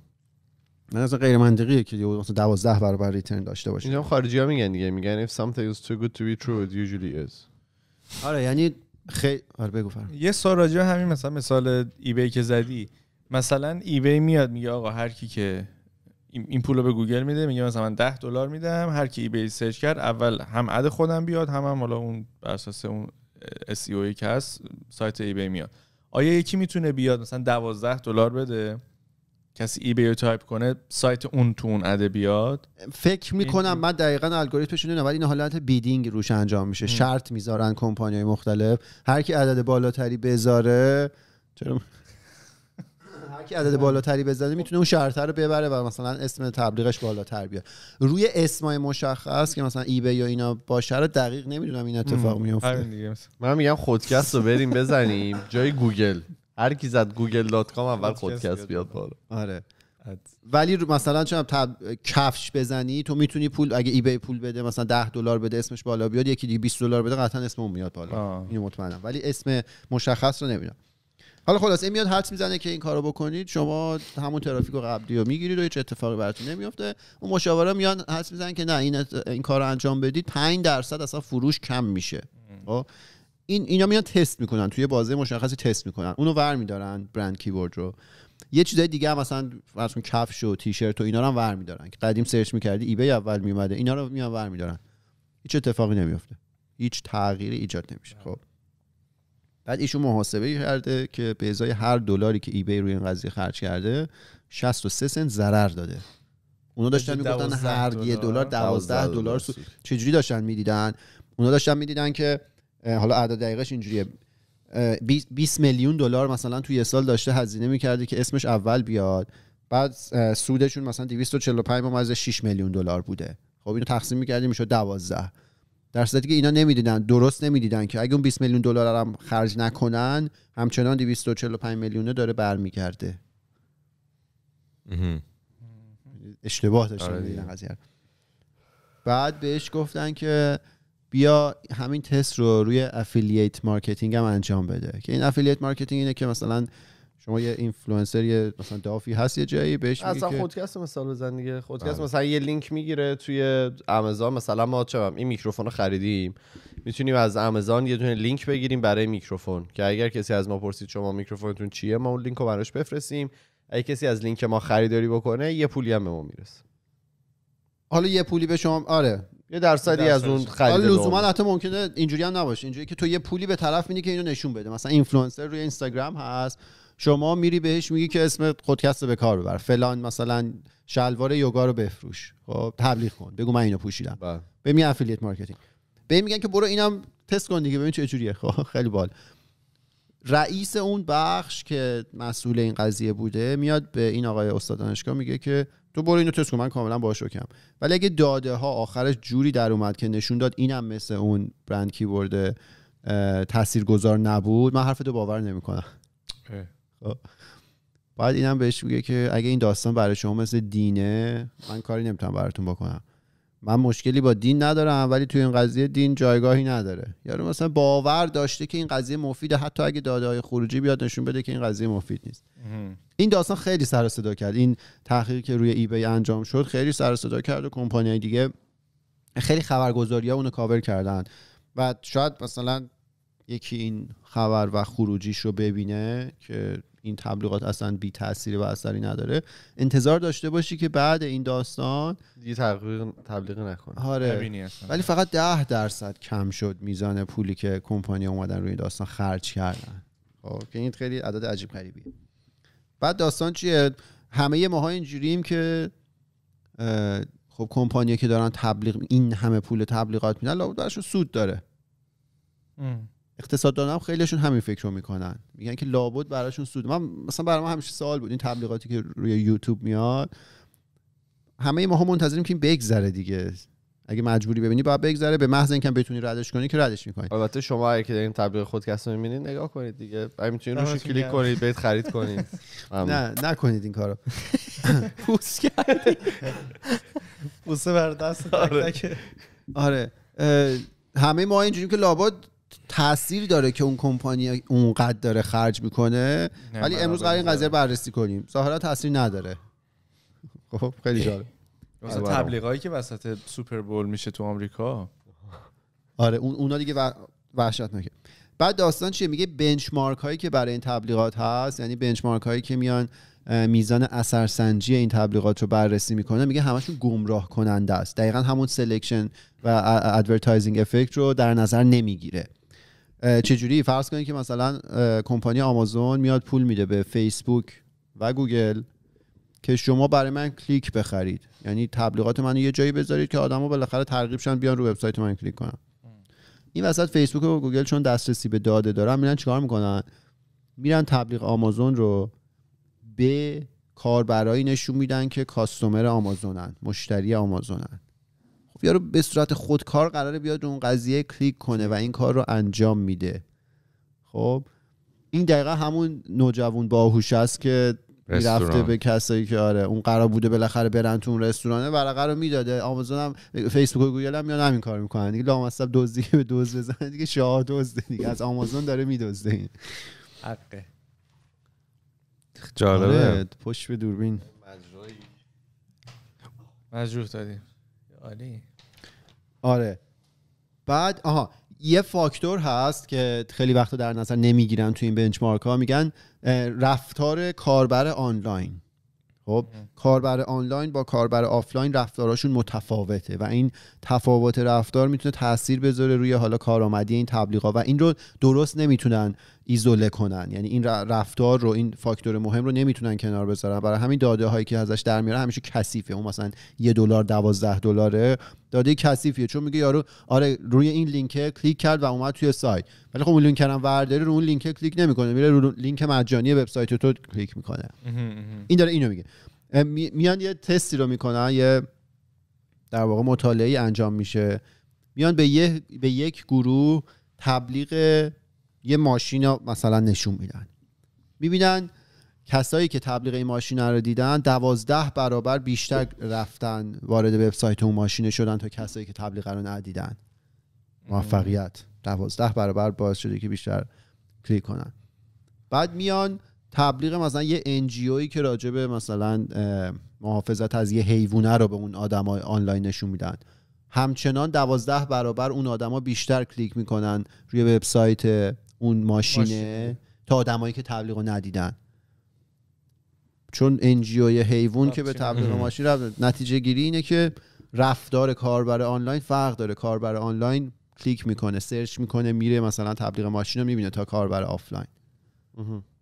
من اصلا غیر منطقیه که مثلا 12 برابر ریترن داشته باشه اینا خارجی ها میگن دیگه میگن if something is too good to be true it usually is آره یعنی خیلی آره بگو فرم. یه سوال همین مثلا مثال ایبی که زدی مثلا ایبی میاد میگه آقا هر کی که این پول رو به گوگل میده میگه مثلا من 10 دلار میدم هر کی ایبی سرچ کرد اول هم اد خودم بیاد هم هم حالا اون بر اساس اون اس e ای که هست سایت ایبی میاد آیا یکی میتونه بیاد مثلا 12 دلار بده کسی ایبی رو تایپ کنه سایت اون تو اون اده بیاد فکر میکنم من دقیقا الگوریتمش اینه ولی این حالت بیدینگ روش انجام میشه شرط میذارن کمپانی های مختلف هر کی عدد بالاتری بذاره هر کی عدد بالاتری بزنه میتونه اون شرطه رو ببره و مثلا اسم تبلیغش بالاتر بیاد روی اسمای مشخص که مثلا ایبی یا اینا با رو دقیق نمیدونم این اتفاق میفته من میگم خودکست رو بریم بزنیم جای گوگل هر کی زد گوگل دات اول خودکست بیاد بالا آره ولی مثلا چون تب... کفش بزنی تو میتونی پول اگه ایبی پول بده مثلا 10 دلار بده اسمش بالا بیاد یکی دیگه 20 دلار بده قطعا اسم اون میاد بالا اینو مطمئنم ولی اسم مشخص رو نمیدونم حالا خلاص این میاد حرف میزنه که این کارو بکنید شما همون ترافیک رو قبلی رو میگیرید و هیچ اتفاقی براتون نمیفته اون مشاورا میان حرف میزنن که نه این ات... این کارو انجام بدید 5 درصد اصلا فروش کم میشه خب این اینا میان تست میکنن توی بازه مشخصی تست میکنن اونو ور میدارن برند کیورد رو یه چیزای دیگه هم مثلا واسه کفش و تیشرت و اینا رو هم ور میدارن که قدیم سرچ میکردی ایبی اول میومده اینا رو میان ور میدارن هیچ اتفاقی نمیفته هیچ تغییری ایجاد نمیشه خب بعد ایشون محاسبه کرده که به ازای هر دلاری که ایبی روی این قضیه خرج کرده 63 سنت ضرر داده اونا داشتن میگفتن هر یه دلار 12 دلار چجوری داشتن میدیدن اونا داشتن میدیدن که حالا عدد دقیقش اینجوریه 20 میلیون دلار مثلا توی یه سال داشته هزینه میکرده که اسمش اول بیاد بعد سودشون مثلا 245 ممیز 6 میلیون دلار بوده خب اینو تقسیم میکردیم میشد 12 در صورتی که اینا نمیدیدن درست نمیدیدن که اگه اون 20 میلیون دلار هم خرج نکنن همچنان 245 میلیون داره برمیگرده اشتباه داشتن آره بعد بهش گفتن که بیا همین تست رو روی افیلیت مارکتینگ هم انجام بده که این افیلیت مارکتینگ اینه که مثلا شما یه اینفلوئنسر یه مثلا دافی هست یه جایی بهش میگی اصلا خودکست مثال بزن دیگه خودکست آره. مثلا یه لینک میگیره توی آمازون مثلا ما چه این میکروفون رو خریدیم میتونیم از آمازون یه دونه لینک بگیریم برای میکروفون که اگر کسی از ما پرسید شما میکروفونتون چیه ما اون لینک رو براش بفرستیم اگه کسی از لینک ما خریداری بکنه یه پولی هم به ما میرسه حالا یه پولی به شما آره یه درصدی از اون خرید حالا لزوما حتی ممکنه اینجوری هم نباشه اینجوری که تو یه پولی به طرف میدی که اینو نشون بده مثلا اینفلوئنسر روی اینستاگرام هست شما میری بهش میگی که اسم خودکست به کار ببر فلان مثلا شلوار یوگا رو بفروش خب تبلیغ کن بگو من اینو پوشیدم به میگن افیلیت مارکتینگ به میگن که برو اینم تست کن دیگه ببین چه جوریه خب خیلی بال رئیس اون بخش که مسئول این قضیه بوده میاد به این آقای استاد دانشگاه میگه که تو برو اینو تست کن من کاملا باهاش اوکم ولی اگه داده ها آخرش جوری در اومد که نشون داد اینم مثل اون برند کیبورد تاثیرگذار نبود من حرف تو باور نمیکنم خب. بعد باید اینم بهش میگه که اگه این داستان برای شما مثل دینه من کاری نمیتونم براتون بکنم من مشکلی با دین ندارم ولی توی این قضیه دین جایگاهی نداره یارو مثلا باور داشته که این قضیه مفیده حتی اگه داده های خروجی بیاد نشون بده که این قضیه مفید نیست این داستان خیلی سر صدا کرد این تحقیقی که روی بی انجام شد خیلی سر صدا کرد و کمپانی دیگه خیلی خبرگزاری ها اونو کاور کردن و شاید مثلا یکی این خبر و خروجیش رو ببینه که این تبلیغات اصلا بی تاثیر و اثری نداره انتظار داشته باشی که بعد این داستان دیگه تبلیغ تبلیغ نکنه آره. ولی فقط ده درصد کم شد میزان پولی که کمپانی اومدن روی داستان خرج کردن خب که این خیلی عدد عجیب غریبیه بعد داستان چیه همه ماها اینجوریم که خب کمپانی که دارن تبلیغ این همه پول تبلیغات میدن لابد سود داره اقتصاددانم هم خیلیشون همین فکر رو میکنن میگن که لابد براشون سود من مثلا برای ما همیشه سال بود این تبلیغاتی که روی یوتیوب میاد همه ما ها منتظریم که این بگذره دیگه اگه مجبوری ببینی باید بگذره به محض اینکه بتونی ردش کنی که ردش میکنی البته شما اگه که دارین تبلیغ خود رو میبینید نگاه کنید دیگه میتونید روش کلیک کنید بهت خرید کنید [laughs] نه نکنید این کارو [laughs] پوست کرد پوسته بر [laughs] آره, آره. همه ما اینجوریم که لابد تاثیر داره که اون کمپانی اونقدر داره خرج میکنه ولی امروز قرار این قضیه بررسی کنیم ظاهرا تاثیر نداره خب خیلی جالب مثلا آره. تبلیغایی که وسط سوپر بول میشه تو آمریکا آره اون اونا دیگه وحشتناکه بعد داستان چیه میگه بنچمارک هایی که برای این تبلیغات هست یعنی بنچمارک هایی که میان میزان اثرسنجی این تبلیغات رو بررسی میکنه میگه همشون گمراه کننده است دقیقا همون سلکشن و ادورتایزینگ افکت رو در نظر نمیگیره چجوری فرض کنید که مثلا کمپانی آمازون میاد پول میده به فیسبوک و گوگل که شما برای من کلیک بخرید یعنی تبلیغات من یه جایی بذارید که آدما بالاخره ترغیب شن بیان رو وبسایت من کلیک کنن این وسط فیسبوک و گوگل چون دسترسی به داده دارن میرن چیکار میکنن میرن تبلیغ آمازون رو به کاربرایی نشون میدن که کاستومر آمازونن مشتری آمازونن یارو به صورت خودکار قراره بیاد اون قضیه کلیک کنه و این کار رو انجام میده خب این دقیقا همون نوجوان باهوش است که میرفته به کسایی که آره اون قرار بوده بالاخره برن تو اون رستورانه ورقه رو میداده آمازون هم فیسبوک و گوگل هم میان همین کار میکنن دیگه لامصب دزدی به دزد بزنه دیگه شاه دیگه از آمازون داره میدزده حقه جالبه آره، پشت به دوربین مجروح دادیم عالی آره بعد آها یه فاکتور هست که خیلی وقت در نظر نمیگیرن تو این بنچمارک ها میگن رفتار کاربر آنلاین خب کاربر آنلاین با کاربر آفلاین رفتاراشون متفاوته و این تفاوت رفتار میتونه تاثیر بذاره روی حالا کارآمدی این تبلیغا و این رو درست نمیتونن ایزوله کنن یعنی این رفتار رو این فاکتور مهم رو نمیتونن کنار بذارن برای همین داده هایی که ازش در میاره همیشه کثیفه اون مثلا یه دلار دوازده دلاره داده کثیفیه چون میگه یارو آره روی این لینک کلیک کرد و اومد توی سایت ولی خب اون لینک ورداری رو اون لینک کلیک نمیکنه میره روی لینک مجانی وبسایت تو کلیک میکنه این داره اینو میگه میان یه تستی رو میکنن یه در واقع مطالعه انجام میشه میان به, یه، به یک گروه تبلیغ یه ماشین رو مثلا نشون میدن میبینن کسایی که تبلیغ این ماشین رو دیدن دوازده برابر بیشتر رفتن وارد وبسایت اون ماشین شدن تا کسایی که تبلیغ رو ندیدن موفقیت دوازده برابر باعث شده که بیشتر کلیک کنن بعد میان تبلیغ مثلا یه انجیوی که راجبه مثلا محافظت از یه حیوانه رو به اون های آنلاین نشون میدن همچنان دوازده برابر اون آدما بیشتر کلیک میکنن روی وبسایت اون ماشینه ماشین. تا آدمایی که تبلیغ رو ندیدن چون انجیوی حیوان که به تبلیغ ماشین رفت نتیجه گیری اینه که رفتار کاربر آنلاین فرق داره کاربر آنلاین کلیک میکنه سرچ میکنه میره مثلا تبلیغ ماشین رو میبینه تا کاربر آفلاین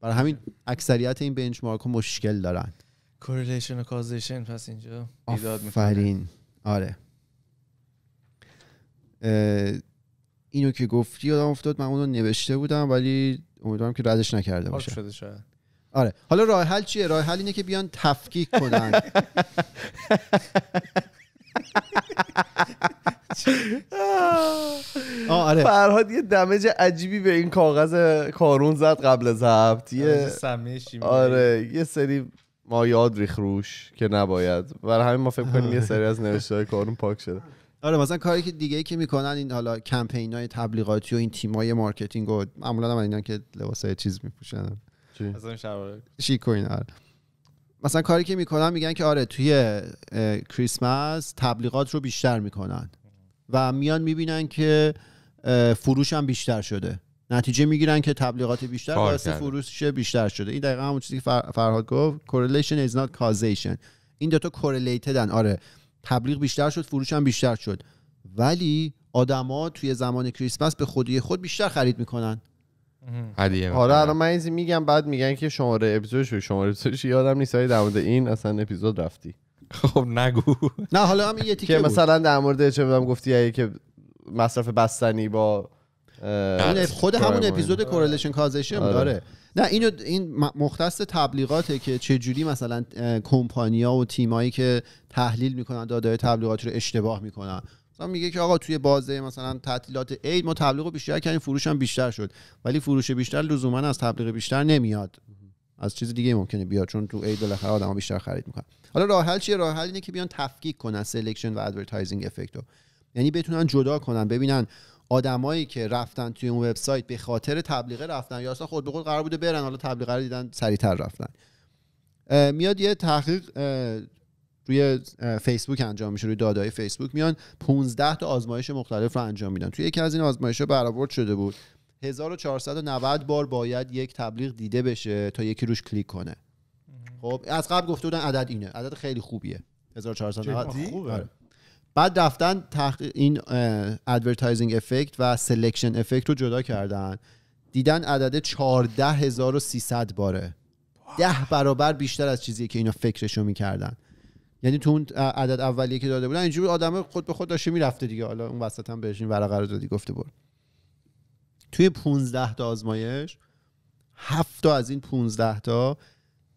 برای همین اکثریت این بنچمارک ها مشکل دارن کورلیشن و کازیشن پس اینجا آره اینو که گفتی یادم افتاد من اونو نوشته بودم ولی امیدوارم که ردش نکرده باشه شده شاید آره حالا راه حل چیه راه حل اینه که بیان تفکیک کنن [laughs] آره فرهاد یه دمج عجیبی به این کاغذ کارون زد قبل ضبط یه آره یه آره، سری یاد ریخ روش که نباید برای همین ما فکر کنیم یه سری از نوشته های کارون پاک شده آره مثلا کاری که دیگه ای که میکنن این حالا کمپین های تبلیغاتی و این تیم های مارکتینگ و معمولا هم اینا که لباس های چیز میپوشن مثلا آره. مثلا کاری که میکنن میگن که آره توی کریسمس تبلیغات رو بیشتر میکنن و میان میبینن که فروش هم بیشتر شده نتیجه میگیرن که تبلیغات بیشتر باعث فروش بیشتر شده این دقیقا همون چیزی که فرهاد گفت correlation is not causation این دوتا correlatedن آره تبلیغ بیشتر شد فروش هم بیشتر شد ولی آدما توی زمان کریسمس به خودی خود بیشتر خرید میکنن حالا آره الان من میگم بعد میگن که شماره اپیزودش شماره اپیزودش یادم نیست در مورد این اصلا اپیزود رفتی خب نگو نه حالا هم یه تیکه که مثلا در مورد چه بودم گفتی که مصرف بستنی با خود همون اپیزود کورلیشن کازشم داره نه اینو این مختص تبلیغاته که چه جوری مثلا کمپانیا و تیمایی که تحلیل میکنن داده تبلیغاتی رو اشتباه میکنن مثلا میگه که آقا توی بازه مثلا تعطیلات عید ما تبلیغ رو بیشتر کردیم فروش هم بیشتر شد ولی فروش بیشتر لزوما از تبلیغ بیشتر نمیاد از چیز دیگه ممکنه بیاد چون تو عید بالاخره ها بیشتر خرید میکنن حالا راه حل چیه راه حل اینه که بیان تفکیک کنن سلکشن و ادورتایزینگ افکت رو یعنی بتونن جدا کنن ببینن آدمایی که رفتن توی اون وبسایت به خاطر تبلیغه رفتن یا اصلا خود به خود قرار بوده برن حالا تبلیغه رو دیدن سریعتر رفتن میاد یه تحقیق روی فیسبوک انجام میشه روی دادای فیسبوک میان 15 تا آزمایش مختلف رو انجام میدن توی یکی از این آزمایش‌ها برآورد شده بود 1490 بار باید یک تبلیغ دیده بشه تا یکی روش کلیک کنه خب از قبل گفته بودن عدد اینه عدد خیلی خوبیه 1490 بعد رفتن تحق... این ادورتایزینگ افکت و سلکشن افکت رو جدا کردن دیدن عدد 14300 باره ده برابر بیشتر از چیزی که اینا فکرشو میکردن یعنی تو اون عدد اولیه که داده بودن اینجوری آدم خود به خود داشته میرفته دیگه حالا اون وسط هم بهش این ورقه رو دادی گفته برو توی 15 تا آزمایش هفت تا از این 15 تا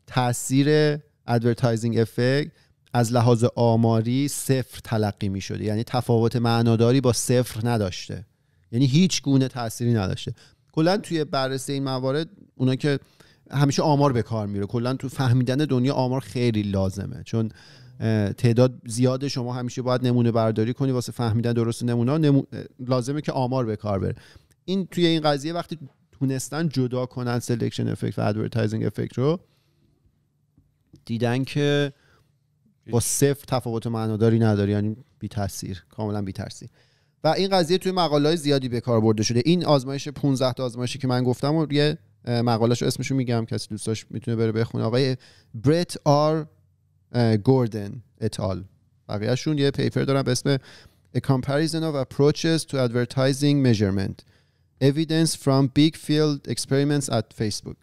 تاثیر ادورتایزینگ افکت از لحاظ آماری صفر تلقی می شده یعنی تفاوت معناداری با صفر نداشته یعنی هیچ گونه تأثیری نداشته کلا توی بررسی این موارد اونا که همیشه آمار به کار میره کلا تو فهمیدن دنیا آمار خیلی لازمه چون تعداد زیاد شما همیشه باید نمونه برداری کنی واسه فهمیدن درست نمونه لازمه که آمار به کار بره این توی این قضیه وقتی تونستن جدا کنن سلکشن افکت و ادورتایزینگ افکت رو دیدن که با صفر تفاوت معناداری نداری یعنی بی تاثیر کاملا بی تاثیر و این قضیه توی مقاله های زیادی به کار برده شده این آزمایش 15 تا آزمایشی که من گفتم و یه رو اسمشو میگم کسی دوستاش میتونه بره بخونه آقای برت آر گوردن اتال بقیهشون یه پیپر دارن به اسم A Comparison of Approaches to Advertising Measurement Evidence from Big Field Experiments at Facebook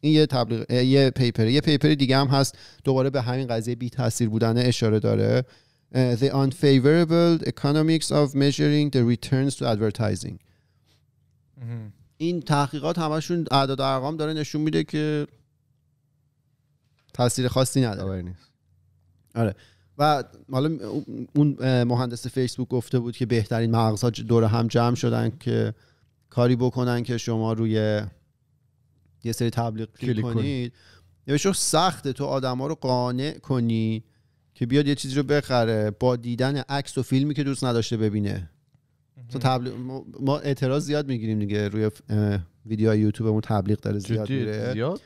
این یه تبلیغ یه پیپر یه پیپر دیگه هم هست دوباره به همین قضیه بی تاثیر بودن اشاره داره the unfavorable economics of measuring the returns to advertising این تحقیقات همشون اعداد و ارقام داره نشون میده که تاثیر خاصی نداره آره, آره. و حالا اون مهندس فیسبوک گفته بود که بهترین مغزها دور هم جمع شدن که کاری بکنن که شما روی یه سری تبلیغ کنید نوشته سخته تو آدما رو قانع کنی که بیاد یه چیزی رو بخره با دیدن عکس و فیلمی که دوست نداشته ببینه تو تبلیغ ما اعتراض زیاد میگیریم دیگه روی ویدیوهای یوتیوبمون تبلیغ داره زیاد میره زیاد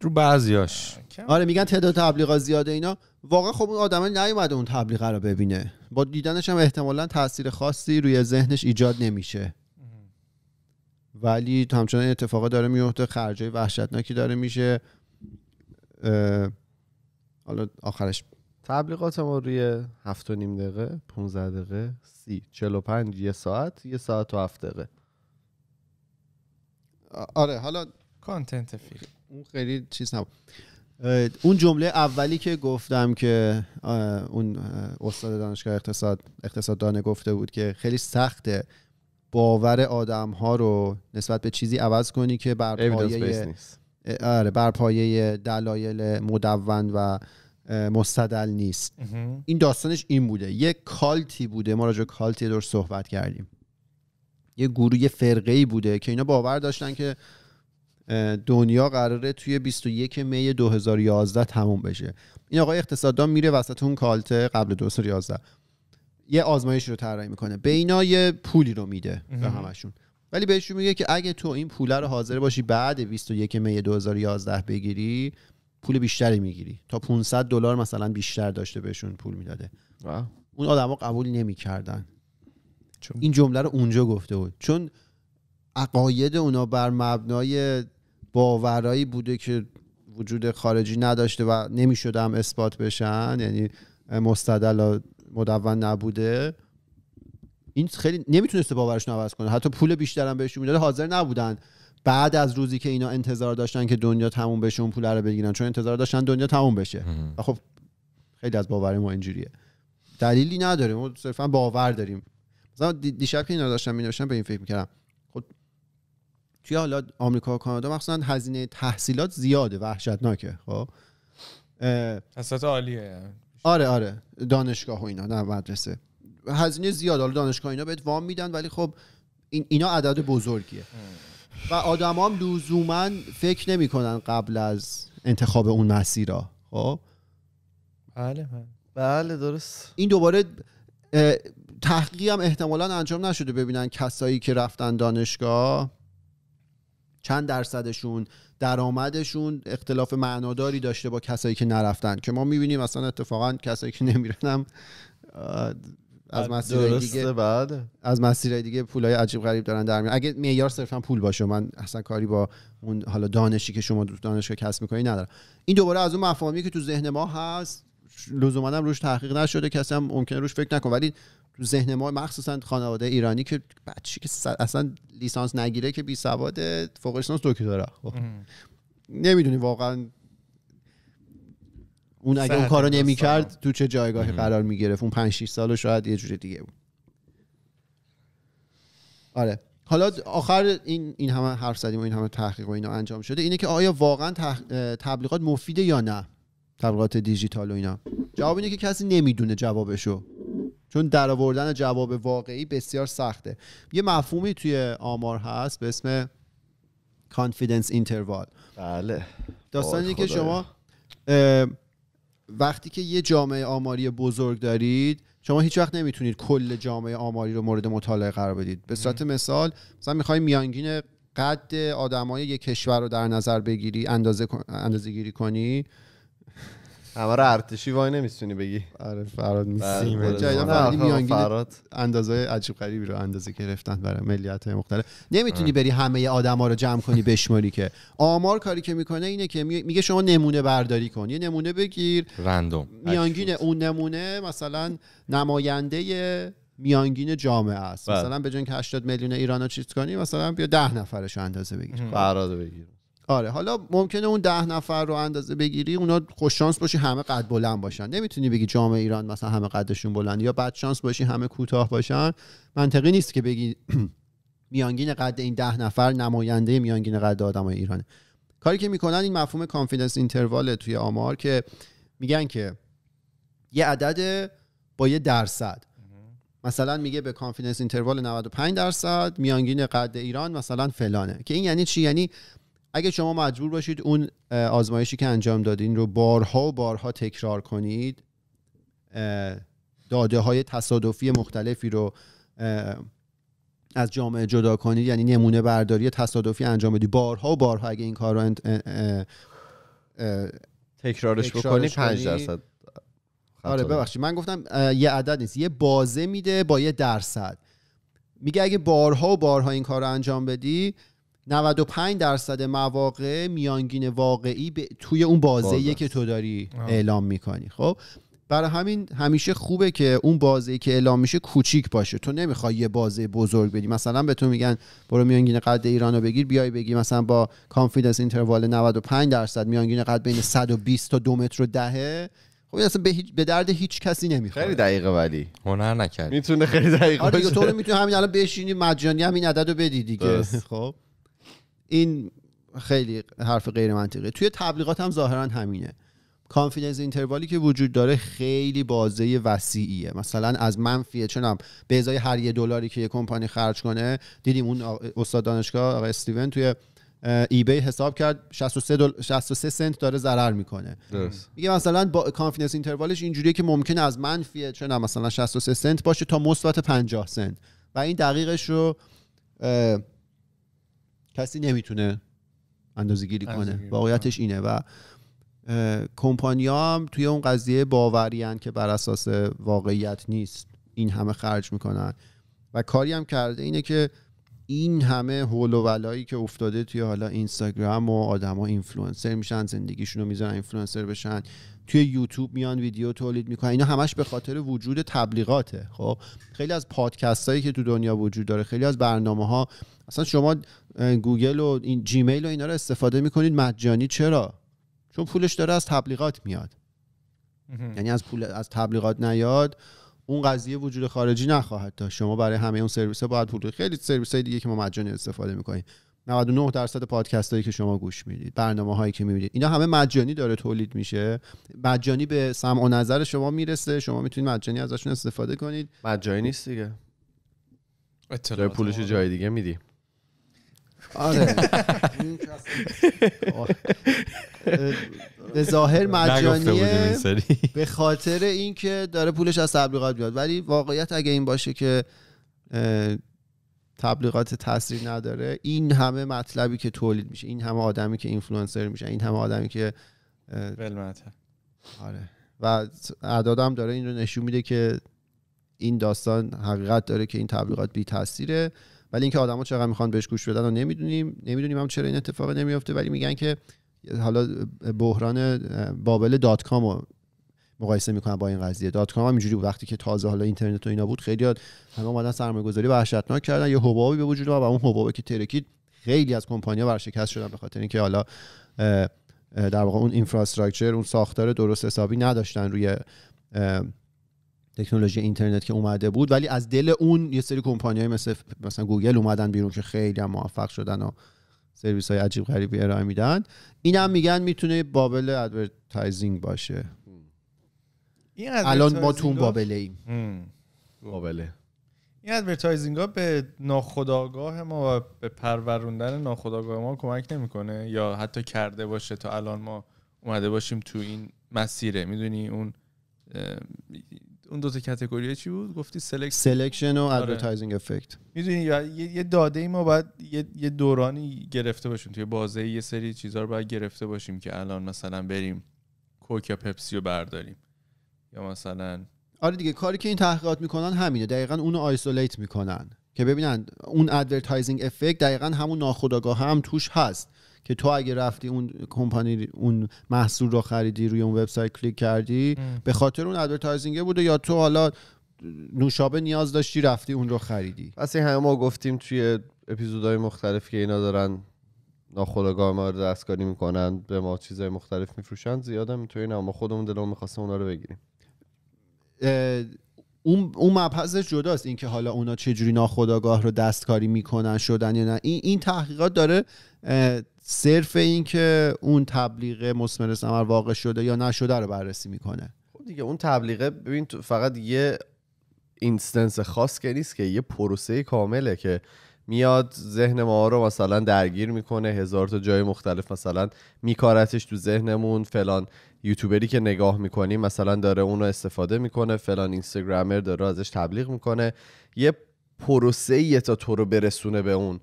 رو بعضیاش آره میگن تعداد تبلیغات زیاده اینا واقعا خب اون آدمه نیومده اون تبلیغ رو ببینه با دیدنش هم احتمالا تاثیر خاصی روی ذهنش ایجاد نمیشه ولی همچنان این اتفاقا داره میفته خرجای وحشتناکی داره میشه حالا آخرش تبلیغات ما روی هفت و نیم دقیقه 15 دقیقه سی پنج یه ساعت یه ساعت و هفت دقیقه آره حالا کانتنت اون خیلی چیز نبود اون جمله اولی که گفتم که اون استاد دانشگاه اقتصاد اقتصاددان گفته بود که خیلی سخته باور آدم ها رو نسبت به چیزی عوض کنی که بر پایه آره بر دلایل مدون و مستدل نیست این داستانش این بوده یه کالتی بوده ما راجع کالتی دور صحبت کردیم یه گروه فرقه ای بوده که اینا باور داشتن که دنیا قراره توی 21 می 2011 تموم بشه این آقای اقتصاددان میره وسط اون کالته قبل 2011 یه آزمایش رو طراحی میکنه به یه پولی رو میده به همشون ولی بهشون میگه که اگه تو این پوله رو حاضر باشی بعد 21 می 2011 بگیری پول بیشتری میگیری تا 500 دلار مثلا بیشتر داشته بهشون پول میداده اون آدما قبول نمیکردن این جمله رو اونجا گفته بود چون عقاید اونا بر مبنای باورایی بوده که وجود خارجی نداشته و نمیشدم اثبات بشن یعنی مستدل مدون نبوده این خیلی نمیتونسته باورشون عوض کنه حتی پول بیشتر هم بهشون میداده حاضر نبودن بعد از روزی که اینا انتظار داشتن که دنیا تموم بشه اون پول رو بگیرن چون انتظار داشتن دنیا تموم بشه و خب خیلی از باور ما اینجوریه دلیلی نداره ما صرفا باور داریم مثلا دیشب که اینا داشتن می به این فکر میکردم خب توی حالا آمریکا و کانادا مخصوصا هزینه تحصیلات زیاده وحشتناکه خب اساس عالیه آره آره دانشگاه و اینا نه مدرسه هزینه زیاد حالا دانشگاه اینا بهت وام میدن ولی خب اینا عدد بزرگیه و آدم هم لزوما فکر نمیکنن قبل از انتخاب اون مسیرا خب بله بله, بله، درست این دوباره تحقیق هم احتمالا انجام نشده ببینن کسایی که رفتن دانشگاه چند درصدشون درآمدشون اختلاف معناداری داشته با کسایی که نرفتن که ما میبینیم اصلا اتفاقا کسایی که نمیرنم از مسیر دیگه بعد از مسیر دیگه پولای عجیب غریب دارن در میارن اگه معیار صرفا پول باشه من اصلا کاری با اون حالا دانشی که شما دانشگاه کسب میکنی ندارم این دوباره از اون مفاهیمی که تو ذهن ما هست لزوما هم روش تحقیق نشده کسی هم ممکنه روش فکر نکن ولی تو ذهن ما مخصوصا خانواده ایرانی که بچه که اصلا لیسانس نگیره که بی سواد فوق لیسانس دکترا خب. نمیدونی واقعا اون اگه اون کارو نمیکرد تو چه جایگاهی قرار میگرفت اون 5 6 سالو شاید یه جوری دیگه بود آره حالا آخر این این همه حرف زدیم و این همه تحقیق و اینا انجام شده اینه که آیا واقعا تبلیغات مفیده یا نه تبلیغات دیجیتال و اینا جواب اینه که کسی نمیدونه جوابشو چون در جواب واقعی بسیار سخته یه مفهومی توی آمار هست به اسم کانفیدنس اینتروال بله داستان اینه که شما وقتی که یه جامعه آماری بزرگ دارید شما هیچ وقت نمیتونید کل جامعه آماری رو مورد مطالعه قرار بدید به صورت مثال مثلا میخوای میانگین قد آدمای یک کشور رو در نظر بگیری اندازه اندازه گیری کنی همه رو ارتشی وای نمیتونی بگی آره فراد میسیم بله، اندازه عجیب غریبی رو اندازه گرفتن برای ملیت های مختلف نمیتونی آره. بری همه ها رو جمع کنی بشماری که آمار کاری که میکنه اینه که میگه شما نمونه برداری کن یه نمونه بگیر رندوم میانگین اون نمونه مثلا نماینده میانگین جامعه است بله. مثلا به جنگ اینکه 80 میلیون ایرانو چیز کنی مثلا بیا 10 نفرش اندازه بگیر فراد بگیر آره حالا ممکنه اون ده نفر رو اندازه بگیری اونا خوش شانس باشی همه قد بلند باشن نمیتونی بگی جامعه ایران مثلا همه قدشون بلند یا بد شانس باشی همه کوتاه باشن منطقی نیست که بگی [clears throat] میانگین قد این ده نفر نماینده میانگین قد آدمای ایرانه کاری که میکنن این مفهوم کانفیدنس اینترواله توی آمار که میگن که یه عدد با یه درصد مثلا میگه به کانفیدنس اینتروال 95 درصد میانگین قد ایران مثلا فلانه که این یعنی چی یعنی اگه شما مجبور باشید اون آزمایشی که انجام دادین رو بارها و بارها تکرار کنید داده های تصادفی مختلفی رو از جامعه جدا کنید یعنی نمونه برداری تصادفی انجام بدید بارها و بارها اگه این کار رو انت... تکرارش, بکنید 5 درصد آره ببخشید من گفتم یه عدد نیست یه بازه میده با یه درصد میگه اگه بارها و بارها این کار رو انجام بدی 95 درصد مواقع میانگین واقعی توی اون بازه که تو داری آه. اعلام میکنی خب برای همین همیشه خوبه که اون بازه که اعلام میشه کوچیک باشه تو نمیخوای یه بازه بزرگ بدی مثلا به تو میگن برو میانگین قد ایران رو بگیر بیای بگی مثلا با کانفیدنس اینتروال 95 درصد میانگین قد بین 120 تا 2 متر و دهه خب این اصلا به, درد هیچ کسی نمیخوره خیلی دقیقه ولی هنر نکرد میتونه خیلی دقیقه آره تو میتونی همین الان بشینی مجانی همین عددو بدی دیگه خب این خیلی حرف غیر منطقیه توی تبلیغات هم ظاهرا همینه کانفیدنس اینتروالی که وجود داره خیلی بازه وسیعیه مثلا از منفی چنم به ازای هر یه دلاری که یه کمپانی خرج کنه دیدیم اون استاد دانشگاه آقای استیون توی ای بی حساب کرد 63 63 سنت داره ضرر میکنه میگه مثلا با کانفیدنس اینتروالش اینجوریه که ممکنه از منفی چنم مثلا 63 سنت باشه تا مثبت 50 سنت و این دقیقش رو کسی نمیتونه اندازه گیری کنه واقعیتش اینه و کمپانیا هم توی اون قضیه باوریان که بر اساس واقعیت نیست این همه خرج میکنن و کاری هم کرده اینه که این همه هول و ولایی که افتاده توی حالا اینستاگرام و آدما اینفلوئنسر میشن زندگیشون رو میذارن اینفلوئنسر بشن توی یوتیوب میان ویدیو تولید میکنن اینا همش به خاطر وجود تبلیغاته خب خیلی از پادکست هایی که تو دنیا وجود داره خیلی از برنامه ها اصلا شما گوگل و این جیمیل و اینا رو استفاده میکنید مجانی چرا چون پولش داره از تبلیغات میاد یعنی از پول از تبلیغات نیاد اون قضیه وجود خارجی نخواهد داشت شما برای همه اون سرویس ها باید پول خیلی سرویس های دیگه که ما مجانی استفاده میکنیم 99 درصد پادکست هایی که شما گوش میدید برنامه هایی که میبینید اینا همه مجانی داره تولید میشه مجانی به سمع و نظر شما میرسه شما میتونید مجانی ازشون استفاده کنید مجانی نیست دیگه پولش جای دیگه میدی آره به ظاهر مجانیه به خاطر اینکه داره پولش از تبلیغات بیاد ولی واقعیت اگه این باشه که تبلیغات تاثیر نداره این همه مطلبی که تولید میشه این همه آدمی که اینفلوئنسر میشه این همه آدمی که آره و اعدادم داره این رو نشون میده که این داستان حقیقت داره که این تبلیغات بی تاثیره ولی اینکه آدما چقدر میخوان بهش گوش بدن و نمیدونیم نمیدونیم هم چرا این اتفاق نمیافته ولی میگن که حالا بحران بابل دات کام رو مقایسه میکنن با این قضیه دات کام هم اینجوری بود وقتی که تازه حالا اینترنت و اینا بود خیلی همه اومدن گذاری وحشتناک کردن یه حبابی به وجود اومد و اون حبابی که ترکید خیلی از کمپانیا ورشکست شدن به خاطر اینکه حالا در واقع اون اینفراستراکچر اون ساختار درست حسابی نداشتن روی تکنولوژی اینترنت که اومده بود ولی از دل اون یه سری کمپانیای مثل مثلا گوگل اومدن بیرون که خیلی هم موفق شدن و سرویس های عجیب غریبی ارائه میدن این هم میگن میتونه بابل ادورتایزینگ باشه این الان ما تو بابله ایم بابله این ادورتایزینگ ها به ناخودآگاه ما و به پروروندن ناخودآگاه ما کمک نمیکنه یا حتی کرده باشه تا الان ما اومده باشیم تو این مسیره میدونی اون اون دو تا چی بود گفتی سلکشن و ادورتیزینگ افکت میدونی یه داده ای ما باید یه دورانی گرفته باشیم توی بازه یه سری چیزها رو باید گرفته باشیم که الان مثلا بریم کوک یا پپسی رو برداریم یا مثلا آره دیگه کاری که این تحقیقات میکنن همینه دقیقا اون آیزولیت میکنن که ببینن اون ادورتایزینگ افکت دقیقا همون ناخودآگاه هم توش هست که تو اگه رفتی اون کمپانی اون محصول رو خریدی روی اون وبسایت کلیک کردی به خاطر اون ادورتایزینگ بوده یا تو حالا نوشابه نیاز داشتی رفتی اون رو خریدی پس این همه ما گفتیم توی اپیزودهای مختلف که اینا دارن ناخودآگاه ما رو دستکاری میکنن به ما چیزهای مختلف میفروشن زیاد هم نه ما خودمون دلمون میخواستم اونا رو بگیریم اون اون مبحثش جداست اینکه حالا اونا جوری ناخودآگاه رو دستکاری میکنن شدن یا نه این این تحقیقات داره صرف که اون تبلیغ مسمر سمر واقع شده یا نشده رو بررسی میکنه خب دیگه اون تبلیغه ببین تو فقط یه اینستنس خاص که نیست که یه پروسه کامله که میاد ذهن ما رو مثلا درگیر میکنه هزار تا جای مختلف مثلا میکارتش تو ذهنمون فلان یوتیوبری که نگاه میکنی مثلا داره اون رو استفاده میکنه فلان اینستاگرامر داره ازش تبلیغ میکنه یه پروسه تا تو رو برسونه به اون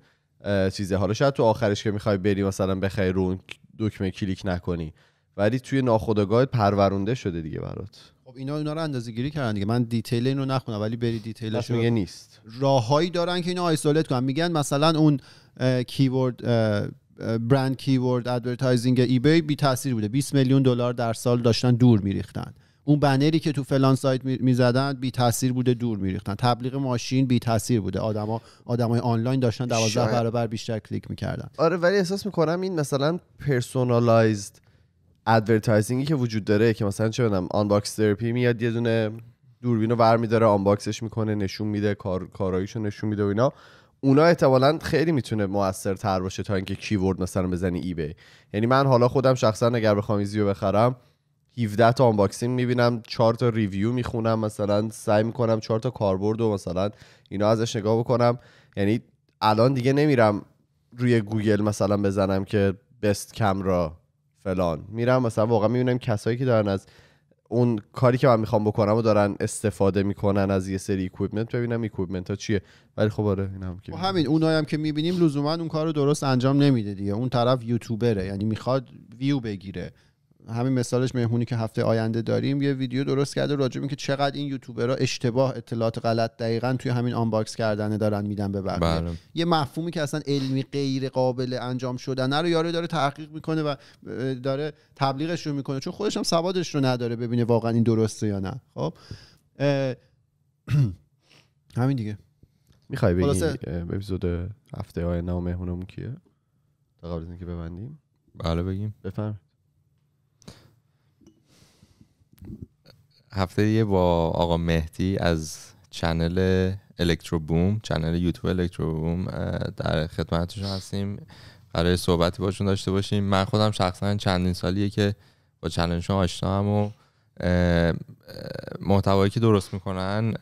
چیزه حالا شاید تو آخرش که میخوای بری مثلا بخری رو دکمه کلیک نکنی ولی توی ناخودآگاه پرورونده شده دیگه برات خب اینا اینا رو اندازه گیری کردن دیگه من دیتیل اینو نخونم ولی بری دیتیلش میگه نیست راههایی دارن که اینو آیزولیت کنن میگن مثلا اون کیورد برند کیورد ادورتایزینگ ای بی بی تاثیر بوده 20 میلیون دلار در سال داشتن دور میریختن اون بنری که تو فلان سایت میزدن بی تاثیر بوده دور میریختن تبلیغ ماشین بی تاثیر بوده آدما آدمای آنلاین داشتن 12 برابر بیشتر کلیک میکردن آره ولی احساس میکنم این مثلا پرسونالایزد ادورتایزینگی که وجود داره که مثلا چه بدم آنباکس ترپی میاد یه دونه برمی داره آن باکسش میکنه نشون میده کار کاراییشو نشون میده و اینا اونا احتمالا خیلی میتونه موثرتر باشه تا اینکه کیورد مثلا بزنی ای بی یعنی من حالا خودم شخصا اگر بخوام ایزیو بخرم 17 تا آنباکسینگ میبینم 4 تا ریویو میخونم مثلا سعی میکنم 4 تا کاربرد و مثلا اینا ازش نگاه بکنم یعنی الان دیگه نمیرم روی گوگل مثلا بزنم که بست کمرا فلان میرم مثلا واقعا میبینم کسایی که دارن از اون کاری که من میخوام بکنم و دارن استفاده میکنن از یه سری ایکویپمنت ببینم ایکویپمنت ها چیه ولی خب آره این هم که خب همین اونایی هم که میبینیم لزوما اون کار رو درست انجام نمیده دیگه اون طرف یوتیوبره یعنی میخواد ویو بگیره همین مثالش مهمونی که هفته آینده داریم یه ویدیو درست کرده راجع به که چقدر این یوتیوبرها اشتباه اطلاعات غلط دقیقا توی همین آنباکس کردنه دارن میدن به بقیه بله. یه مفهومی که اصلا علمی غیر قابل انجام شدن رو یارو داره تحقیق میکنه و داره تبلیغش رو میکنه چون خودش هم سوادش رو نداره ببینه واقعا این درسته یا نه خب [clears throat] همین دیگه میخوای بگی اپیزود هفته آینده مهمونمون کیه تا قبل اینکه ببندیم بله بگیم بفرمایید هفته دیگه با آقا مهدی از چنل الکترو بوم چنل یوتیوب الکترو بوم در خدمتشون هستیم برای صحبتی باشون داشته باشیم من خودم شخصا چندین سالیه که با چنلشون آشنا هم و محتوایی که درست میکنن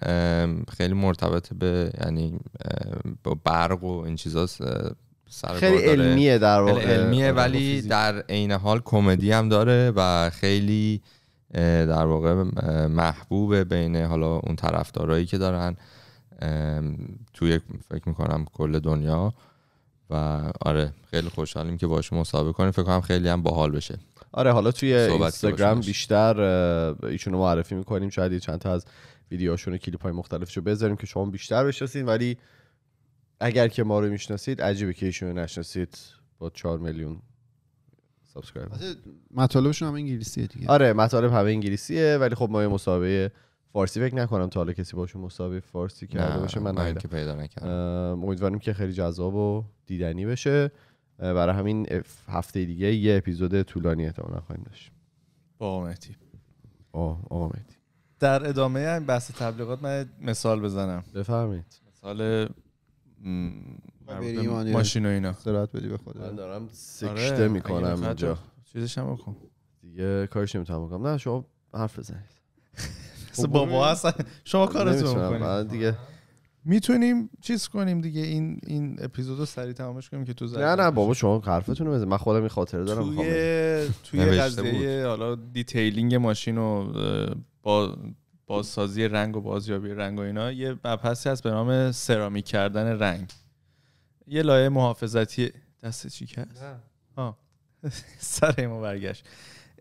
خیلی مرتبط به یعنی با برق و این چیزا سر خیلی علمیه در واقع علمیه ولی در عین حال کمدی هم داره و خیلی در واقع محبوب بین حالا اون طرفدارایی که دارن توی فکر میکنم کل دنیا و آره خیلی خوشحالیم که باشون مسابقه کنیم فکر کنم خیلی هم باحال بشه آره حالا توی اینستاگرام بیشتر ایشونو معرفی میکنیم شاید یه چند تا از ویدیوهاشون و کلیپ های مختلفش رو بذاریم که شما بیشتر بشناسید ولی اگر که ما رو میشناسید عجیبه که ایشونو رو نشناسید با 4 میلیون سابسکرایب مطالبشون هم انگلیسیه دیگه آره مطالب همه انگلیسیه ولی خب ما یه مسابقه فارسی فکر نکنم تا حالا کسی باشون مسابقه فارسی کرده باشه من, که پیدا نکردم امیدواریم که خیلی جذاب و دیدنی بشه برای همین هفته دیگه یه اپیزود طولانی احتمالا خواهیم داشت با مهدی آقا مهدی در ادامه این بحث تبلیغات من مثال بزنم بفهمید مثال ماشین و اینا سرعت بدی به خودت من دارم سکته آره. میکنم اینجا چیزش هم کن دیگه کارش نمیتونم بکنم نه شما حرف بزنید خب بابا اصلا شما کارتون من دیگه میتونیم چیز کنیم دیگه این این اپیزود رو سریع تمامش کنیم که تو نه نه بابا شما حرفتون رو بزن من خودم این خاطره دارم توی توی قضیه حالا دیتیلینگ ماشین و با بازسازی رنگ و بازیابی رنگ و اینا یه مبحثی هست به نام سرامیک کردن رنگ یه لایه محافظتی دست چی [laughs] سر ما برگشت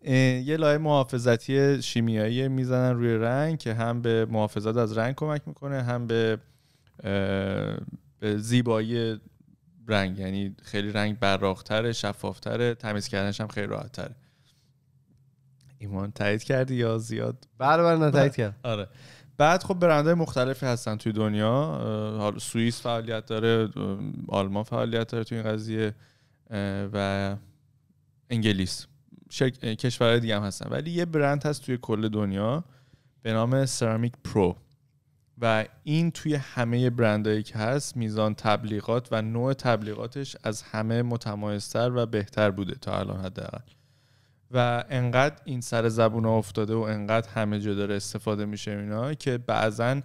یه لایه محافظتی شیمیایی میزنن روی رنگ که هم به محافظت از رنگ کمک میکنه هم به, به زیبایی رنگ یعنی خیلی رنگ براختره شفافتره تمیز کردنش هم خیلی راحتتره ایمان تایید کردی یا زیاد بله بله تایید بله. کرد آره بعد خب برنده مختلفی هستن توی دنیا سوئیس فعالیت داره آلمان فعالیت داره توی این قضیه و انگلیس کشورهای دیگه هم هستن ولی یه برند هست توی کل دنیا به نام سرامیک پرو و این توی همه برندهایی که هست میزان تبلیغات و نوع تبلیغاتش از همه متمایزتر و بهتر بوده تا الان حداقل و انقدر این سر زبون افتاده و انقدر همه جا داره استفاده میشه اینا که بعضا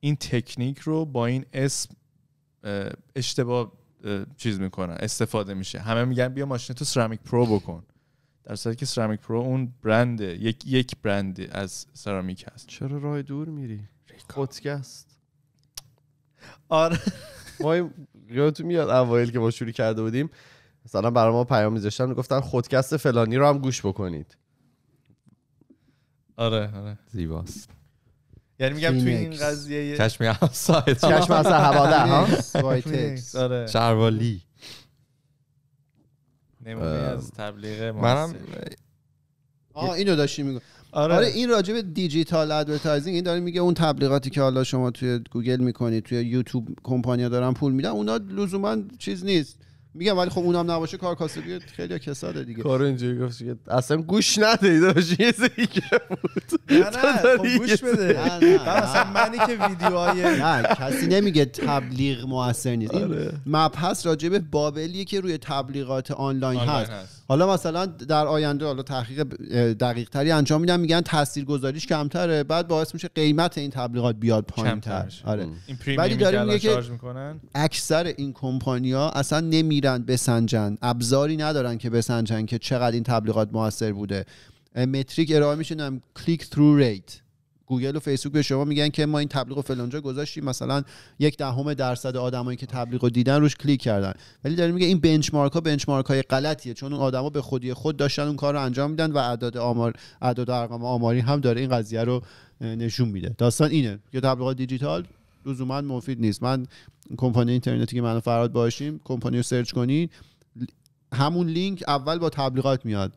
این تکنیک رو با این اسم اشتباه چیز میکنن استفاده میشه همه میگن بیا ماشین تو سرامیک پرو بکن در صورتی که سرامیک پرو اون برند یک یک برند از سرامیک هست چرا راه دور میری پادکست آره ما یادتون میاد اوایل که ما شروع کرده بودیم مثلا برای ما پیام میذاشتن میگفتن خودکست فلانی رو هم گوش بکنید آره آره زیباست یعنی میگم توی این قضیه چشم سایت چشم از هواده ها [laughs] آره. شروالی نمونه از تبلیغ منم آه اینو داشتی میگو آره. آره این راجع دیجیتال ادورتایزینگ این داره میگه اون تبلیغاتی که حالا شما توی گوگل میکنید توی یوتیوب کمپانیا دارن پول میدن اونا لزوما چیز نیست میگم ولی خب اونم نباشه کار کاسبی خیلی کساده دیگه کارو اینجوری گفت اصلا گوش ندید داشی یه که بود نه نه خب گوش بده اصلا منی که ویدیوهای نه کسی نمیگه تبلیغ موثر نیست آره. مبحث راجبه بابلیه که روی تبلیغات آنلاین هست حالا مثلا در آینده حالا تحقیق دقیق تری انجام میدن میگن گذاریش کمتره بعد باعث میشه قیمت این تبلیغات بیاد پایین تر آره ولی داره میگه که اکثر این کمپانیا ها اصلا نمیرن بسنجن ابزاری ندارن که بسنجن که چقدر این تبلیغات موثر بوده متریک ارائه میشه کلیک ثرو ریت گوگل و فیسبوک به شما میگن که ما این تبلیغ رو فلانجا گذاشتیم مثلا یک دهم درصد آدمایی که تبلیغ رو دیدن روش کلیک کردن ولی داریم میگه این بنچمارک ها بنچمارک های غلطیه چون اون آدما به خودی خود داشتن اون کار رو انجام میدن و اعداد آمار اعداد ارقام آماری هم داره این قضیه رو نشون میده داستان اینه که تبلیغات دیجیتال لزوما مفید نیست من کمپانی اینترنتی که منو فراد باشیم کمپانی رو سرچ کنین همون لینک اول با تبلیغات میاد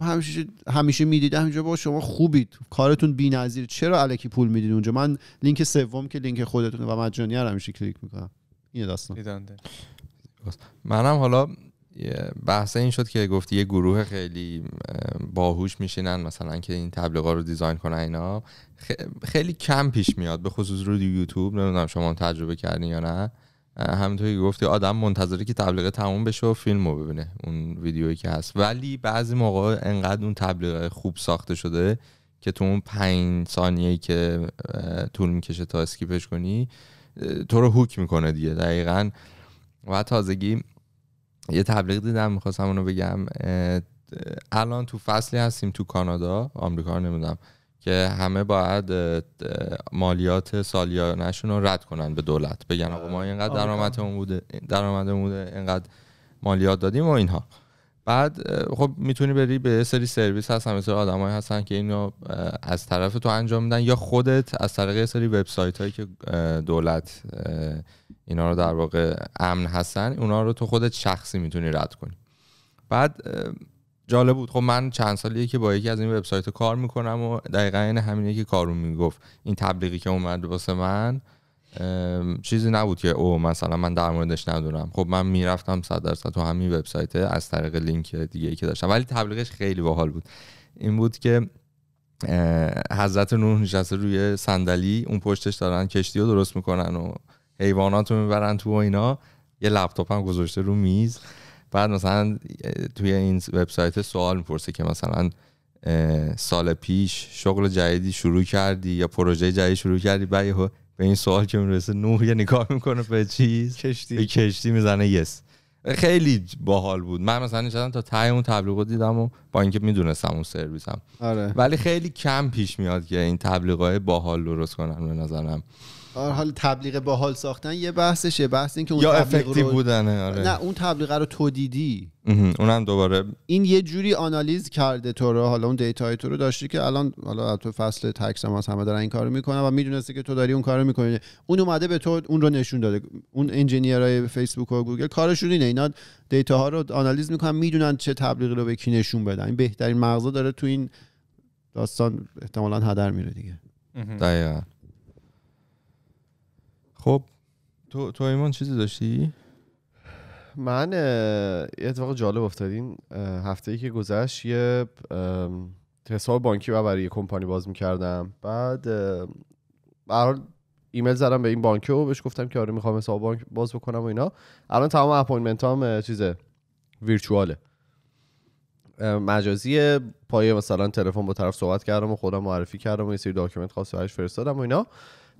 همیشه همیشه میدید همینجا با شما خوبید کارتون بی‌نظیر چرا الکی پول میدید اونجا من لینک سوم که لینک خودتونه و مجانی رو همیشه کلیک میکنم اینه داستان منم حالا بحث این شد که گفتی یه گروه خیلی باهوش میشینن مثلا که این تبلیغات رو دیزاین کنن اینا خیلی کم پیش میاد به خصوص رو یوتیوب نمیدونم شما تجربه کردین یا نه همینطوری گفتی آدم منتظره که تبلیغ تموم بشه و فیلم رو ببینه اون ویدیویی که هست ولی بعضی موقع انقدر اون تبلیغ خوب ساخته شده که تو اون پنج ثانیه‌ای که طول میکشه تا اسکیپش کنی تو رو هوک میکنه دیگه دقیقا و تازگی یه تبلیغ دیدم میخواستم اونو بگم الان تو فصلی هستیم تو کانادا آمریکا نمیدونم که همه باید مالیات سالیانشون رو رد کنن به دولت بگن آقا ما اینقدر درآمدمون بوده درآمدمون بوده اینقدر مالیات دادیم و اینها بعد خب میتونی بری به سری سرویس هستن مثل آدمایی هستن که اینو از طرف تو انجام میدن یا خودت از طریق سری وبسایت هایی که دولت اینا رو در واقع امن هستن اونا رو تو خودت شخصی میتونی رد کنی بعد جالب بود خب من چند سالیه که با یکی از این وبسایت کار میکنم و دقیقا این همینه که کارون میگفت این تبلیغی که اومد واسه من چیزی نبود که او مثلا من در موردش ندونم خب من میرفتم صد درصد تو همین وبسایت از طریق لینک دیگه ای که داشتم ولی تبلیغش خیلی باحال بود این بود که حضرت نوح روی صندلی اون پشتش دارن کشتی رو درست میکنن و حیوانات رو میبرن تو و اینا یه لپتاپ هم گذاشته رو میز بعد مثلا توی این وبسایت سوال میپرسه که مثلا سال پیش شغل جدیدی شروع کردی یا پروژه جدیدی شروع کردی بعد به این سوال که میرسه نوح یه نگاه میکنه به چیز کشتی به کشتی میزنه یس خیلی باحال بود من مثلا نشستم تا تای اون رو دیدم و با اینکه میدونستم اون سرویسم آره. ولی خیلی کم پیش میاد که این تبلیغات باحال درست کنم به نظرم حال تبلیغ باحال ساختن یه بحثشه بحث این که اون یا افکتیو بودنه آره. نه اون تبلیغ رو تو دیدی اونم دوباره این یه جوری آنالیز کرده تو رو حالا اون دیتای تو رو داشتی که الان حالا تو فصل تکس هم همه دارن این کارو میکنن و میدونسته که تو داری اون کارو میکنی اون اومده به تو اون رو نشون داده اون انجینیرای فیسبوک و گوگل کارشون اینه اینا دیتا ها رو آنالیز میکنن میدونن چه تبلیغی رو به کی نشون بدن بهترین مغزا داره تو این داستان احتمالا هدر میره دیگه خب تو تو ایمان چیزی داشتی من یه اتفاق جالب افتادین هفته ای که گذشت یه حساب بانکی و برای یه کمپانی باز میکردم بعد حال ایمیل زدم به این بانکی و بهش گفتم که آره میخوام حساب بانک باز بکنم و اینا الان تمام اپوینمنت هم چیزه ویرچواله مجازی پایه مثلا تلفن با طرف صحبت کردم و خودم معرفی کردم و یه سری داکیومنت خاصی فرستادم و اینا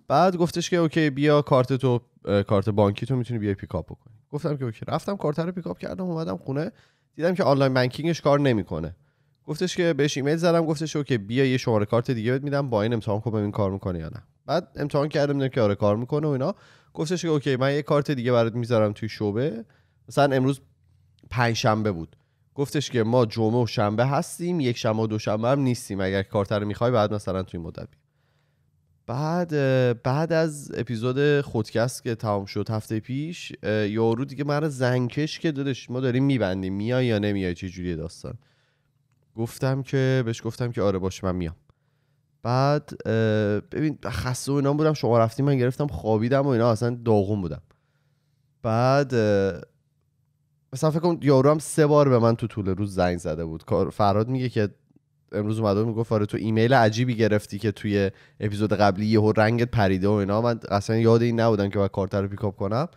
بعد گفتش که اوکی بیا کارت تو کارت بانکی تو میتونی بیای پیکاپ بکنی گفتم که اوکی رفتم کارت رو پیکاپ کردم اومدم خونه دیدم که آنلاین بانکینگش کار نمیکنه گفتش که بهش ایمیل زدم گفتش که بیا یه شماره کارت دیگه بهت میدم با این امتحان کن ببین کار میکنه یا نه بعد امتحان کردم دیدم که آره کار میکنه و اینا گفتش که اوکی من یه کارت دیگه برات میذارم توی شعبه مثلا امروز پنج شنبه بود گفتش که ما جمعه و شنبه هستیم یک شنبه و دو هم نیستیم اگر کارت رو میخوای بعد مثلا توی مدت بعد بعد از اپیزود خودکست که تمام شد هفته پیش یارو دیگه رو زنکش که دادش ما داریم میبندیم میای یا نمیای چه جوری داستان گفتم که بهش گفتم که آره باشه من میام بعد ببین خسته و اینا بودم شما رفتیم من گرفتم خوابیدم و اینا اصلا داغون بودم بعد مثلا فکر کن یارو هم سه بار به من تو طول روز زنگ زده بود فراد میگه که امروز اومد میگفت آره تو ایمیل عجیبی گرفتی که توی اپیزود قبلی یهو رنگت پریده و اینا من اصلا یاد این نبودم که باید کارتر رو پیکاپ کنم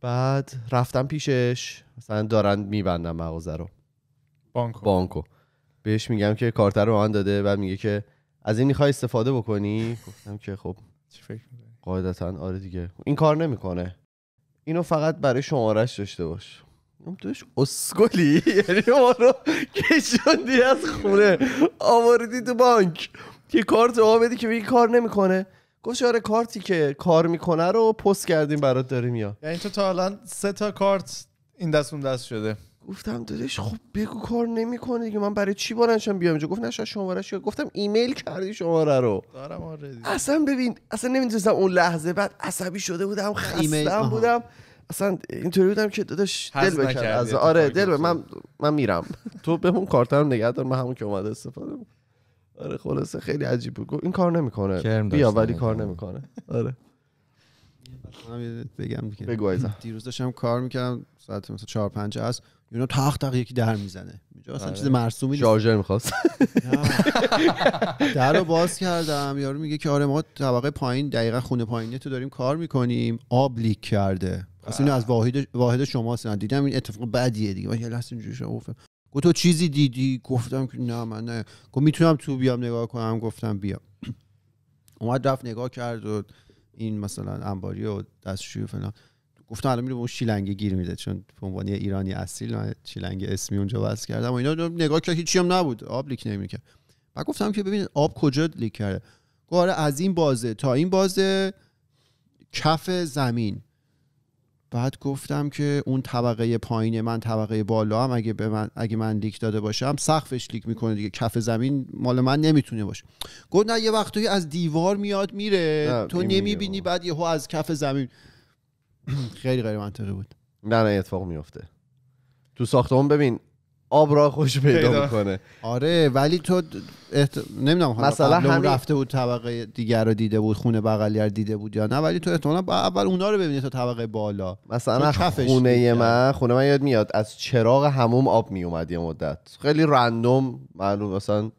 بعد رفتم پیشش مثلا دارن میبندن مغازه رو بانکو بانکو بهش میگم که کارت رو آن داده و میگه که از این میخوای استفاده بکنی گفتم که خب چی فکر قاعدتا آره دیگه این کار نمیکنه اینو فقط برای شمارش داشته باش اون توش اسکلی [laughs] یعنی ما رو کشوندی از خونه آوردی تو بانک یه کارت ما بدی که بگی کار نمیکنه گفت آره کارتی که کار میکنه رو پست کردیم برات داریم یا یعنی تو تا حالا سه تا کارت این دست اون دست شده گفتم دادش خب بگو کار نمیکنه دیگه من برای چی بارنشم بیام اینجا گفت نشه شماره گفتم ایمیل کردی شماره رو دارم اصلا ببین اصلا نمیدونستم اون لحظه بعد عصبی شده بودم خستم ایمیل. بودم اصلا اینطوری بودم که داداش دل بکن از آره دل من من میرم تو کارت کارتم نگه دار من همون که اومده استفاده آره خلاصه خیلی عجیب بود این کار نمیکنه بیا ولی کار نمیکنه آره بگم بگو دیروز داشتم کار میکردم ساعت مثلا 4 5 است یونو تاق تاق یکی در میزنه اینجا اصلا آره. چیز مرسومی نیست شارژر میخواست در رو باز کردم یارو میگه که آره ما طبقه پایین دقیقا خونه پایینه تو داریم کار میکنیم آب لیک کرده بله. اصلا اینو از واحد واحد سن دیدم این اتفاق بدیه دیگه من یه لحظه اینجوری گفتم گفت تو چیزی دیدی گفتم که نه من نه گفت میتونم تو بیام نگاه کنم گفتم بیا [clears throat] اومد رفت نگاه کرد و این مثلا انباری و دستشویی فلان گفتم الان میره اون شیلنگه گیر میده چون به عنوان ایرانی اصیل من شیلنگ اسمی اونجا وصل کردم و اینا نگاه کرد هیچی هم نبود آب لیک نمیکرد بعد گفتم که ببین آب کجا لیک کرده گفت آره، از این بازه تا این بازه کف زمین بعد گفتم که اون طبقه پایین من طبقه بالا هم اگه, به من، اگه من لیک داده باشم سقفش لیک میکنه دیگه کف زمین مال من نمیتونه باشه گفت نه یه وقتی از دیوار میاد میره تو نمیبینی بعد یهو از کف زمین [clears throat] خیلی غیر منطقی بود نه نه اتفاق میفته تو ساختمون ببین آب را خوش پیدا میکنه آره ولی تو احت... نمیدونم حالا مثلا همی... رفته بود طبقه دیگر رو دیده بود خونه بغلی رو دیده بود یا نه ولی تو احتمالا اول اونا رو ببینی تو طبقه بالا مثلا خونه من خونه من یاد میاد از چراغ هموم آب میومد یه مدت خیلی رندوم معلوم مثلا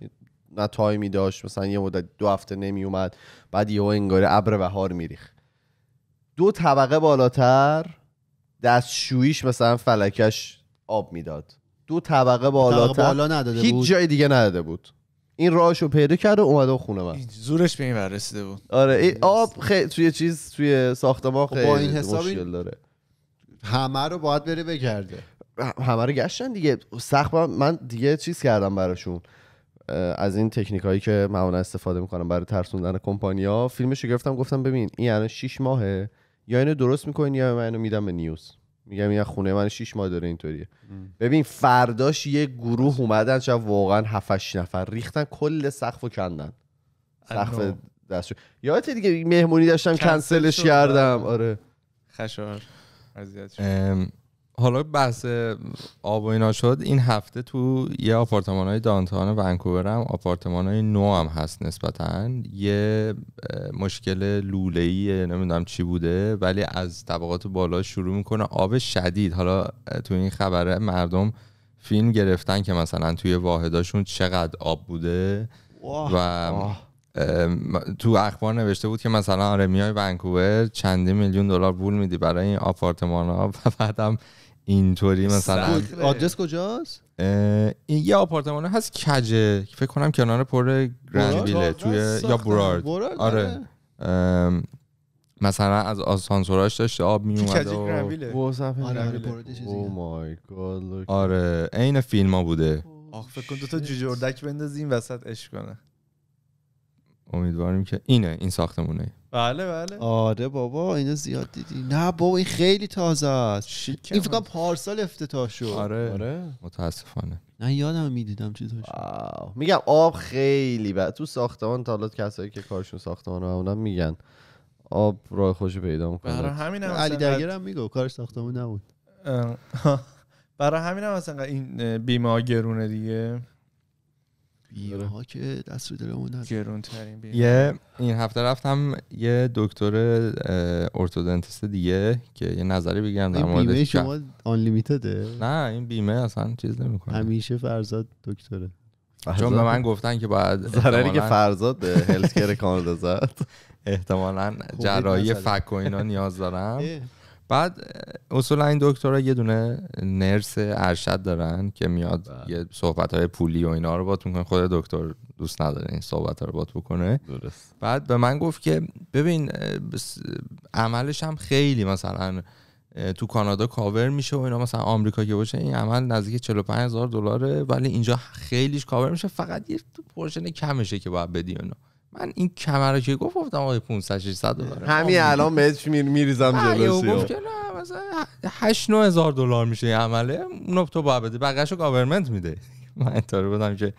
نه تایمی داشت مثلا یه مدت دو هفته نمیومد بعد یهو انگار ابر بهار میریخ دو طبقه بالاتر دستشویش مثلا فلکش آب میداد دو طبقه بالا بالا نداده بود هیچ جای دیگه نداده بود این راهشو پیدا کرد و اومده خونه من زورش به این رسیده بود آره این آب خیلی توی چیز توی ساختمان خب خیلی با این حساب مشکل داره همه رو باید بره بگرده همه رو گشتن دیگه سخت من دیگه چیز کردم براشون از این تکنیک هایی که معمولا استفاده میکنم برای ترسوندن کمپانیا فیلمش گرفتم گفتم ببین این الان 6 ماهه یا اینو درست میکنین یا من میدم به نیوز میگم این خونه من 6 ماه داره اینطوریه ببین فرداش یه گروه اومدن چه واقعا 7 نفر ریختن کل و کندن سقف دست یادت دیگه مهمونی داشتم کنسلش کردم آره خشار حالا بحث آب و اینا شد این هفته تو یه آپارتمان های دانتان ونکوور هم آپارتمان های نو هم هست نسبتا یه مشکل لوله ای نمیدونم چی بوده ولی از طبقات بالا شروع میکنه آب شدید حالا تو این خبره مردم فیلم گرفتن که مثلا توی واحداشون چقدر آب بوده و تو اخبار نوشته بود که مثلا آره میای ونکوور چندی میلیون دلار بول میدی برای این آپارتمان ها و بعدم اینطوری مثلا آدرس کجاست این یه آپارتمان هست کجه فکر کنم کنار پر گرنویله توی یا برارد, آره, آره. مثلا از آسانسوراش داشته آب می اومد و آره, آره،, oh آره. عین فیلم ها بوده آخ فکر کن دو تا اردک بندازیم وسط اش کنه امیدواریم که اینه این ساختمونه بله بله آره بابا اینو زیاد دیدی نه بابا این خیلی تازه است این فکر پارسال افتتاح شد آره, آره. متاسفانه نه یادم میدیدم چیزاش میگم آب خیلی بعد تو ساختمان تالات کسایی که کارشون ساختمان اونم میگن آب راه خوشی پیدا میکنه برای همین هم علی درگیر هم میگو کارش ساختمون نبود [laughs] برای همین هم اصلا این بیمه گرونه دیگه بیمه که دست رو داره یه این هفته رفتم یه دکتر ارتودنتیست دیگه که یه نظری بگم در مورد بیمه شما آن لیمیتده نه این بیمه اصلا چیز نمیکنه همیشه فرزاد دکتره چون به من گفتن که باید [laughs] ضرری که فرزاد هلسکر کانادا [laughs] احتمالا جراحی فک و اینا نیاز دارم بعد اصولا این دکترها یه دونه نرس ارشد دارن که میاد بله. یه صحبت های پولی و اینا رو بات میکنه خود دکتر دوست نداره این صحبت ها رو بات بکنه بعد به من گفت که ببین عملش هم خیلی مثلا تو کانادا کاور میشه و اینا مثلا آمریکا که باشه این عمل نزدیک 45 هزار دلاره ولی اینجا خیلیش کاور میشه فقط یه پرشن کمشه که باید بدی اینا من این کمر رو که گفت گفتم آقای 500 600 دلار همین خب. الان بهت میریزم بله، جلوش گفت که نه مثلا 8 9000 دلار میشه این عمله اونو تو باید بده بقیه‌شو گاورمنت میده [laughs] من انتظار بودم که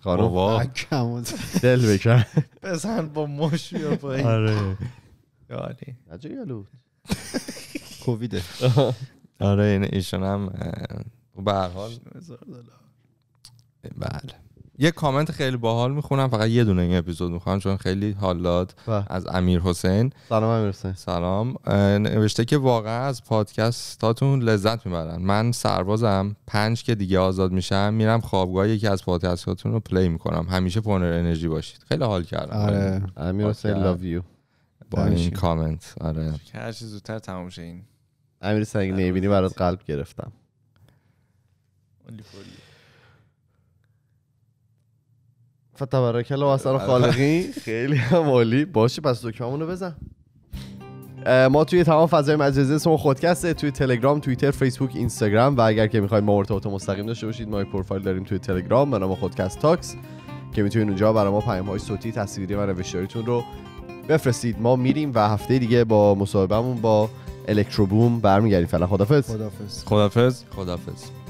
خانم با دل بکن بزن با مش بیا پایین آره یعنی یالو کوویده [laughs] آره ایشون هم به هر حال 1000 دلار بله یه کامنت خیلی باحال میخونم فقط یه دونه این اپیزود میخونم چون خیلی حالات از امیر حسین سلام امیر حسین سلام نوشته که واقعا از پادکستاتون لذت میبرن من سربازم پنج که دیگه آزاد میشم میرم خوابگاه یکی از پادکستاتون رو پلی میکنم همیشه پونر انرژی باشید خیلی حال کردم آره. امیر حسین لوف یو با این کامنت آره هر زودتر امیر حسین برات قلب گرفتم فتبرک الله اصلا خالقی [laughs] خیلی هم عالی باشه پس دکممون رو بزن ما توی تمام فضای مجازی اسم خودکسته توی تلگرام توییتر فیسبوک اینستاگرام و اگر که میخواید ما ارتباط مستقیم داشته باشید ما پروفایل داریم توی تلگرام به نام خودکست تاکس که میتونید اونجا برای ما پیام های صوتی تصویری و نوشتاریتون رو بفرستید ما میریم و هفته دیگه با مصاحبهمون با الکتروبوم برمیگردیم فعلا خدافظ خدافظ خدافظ خدافظ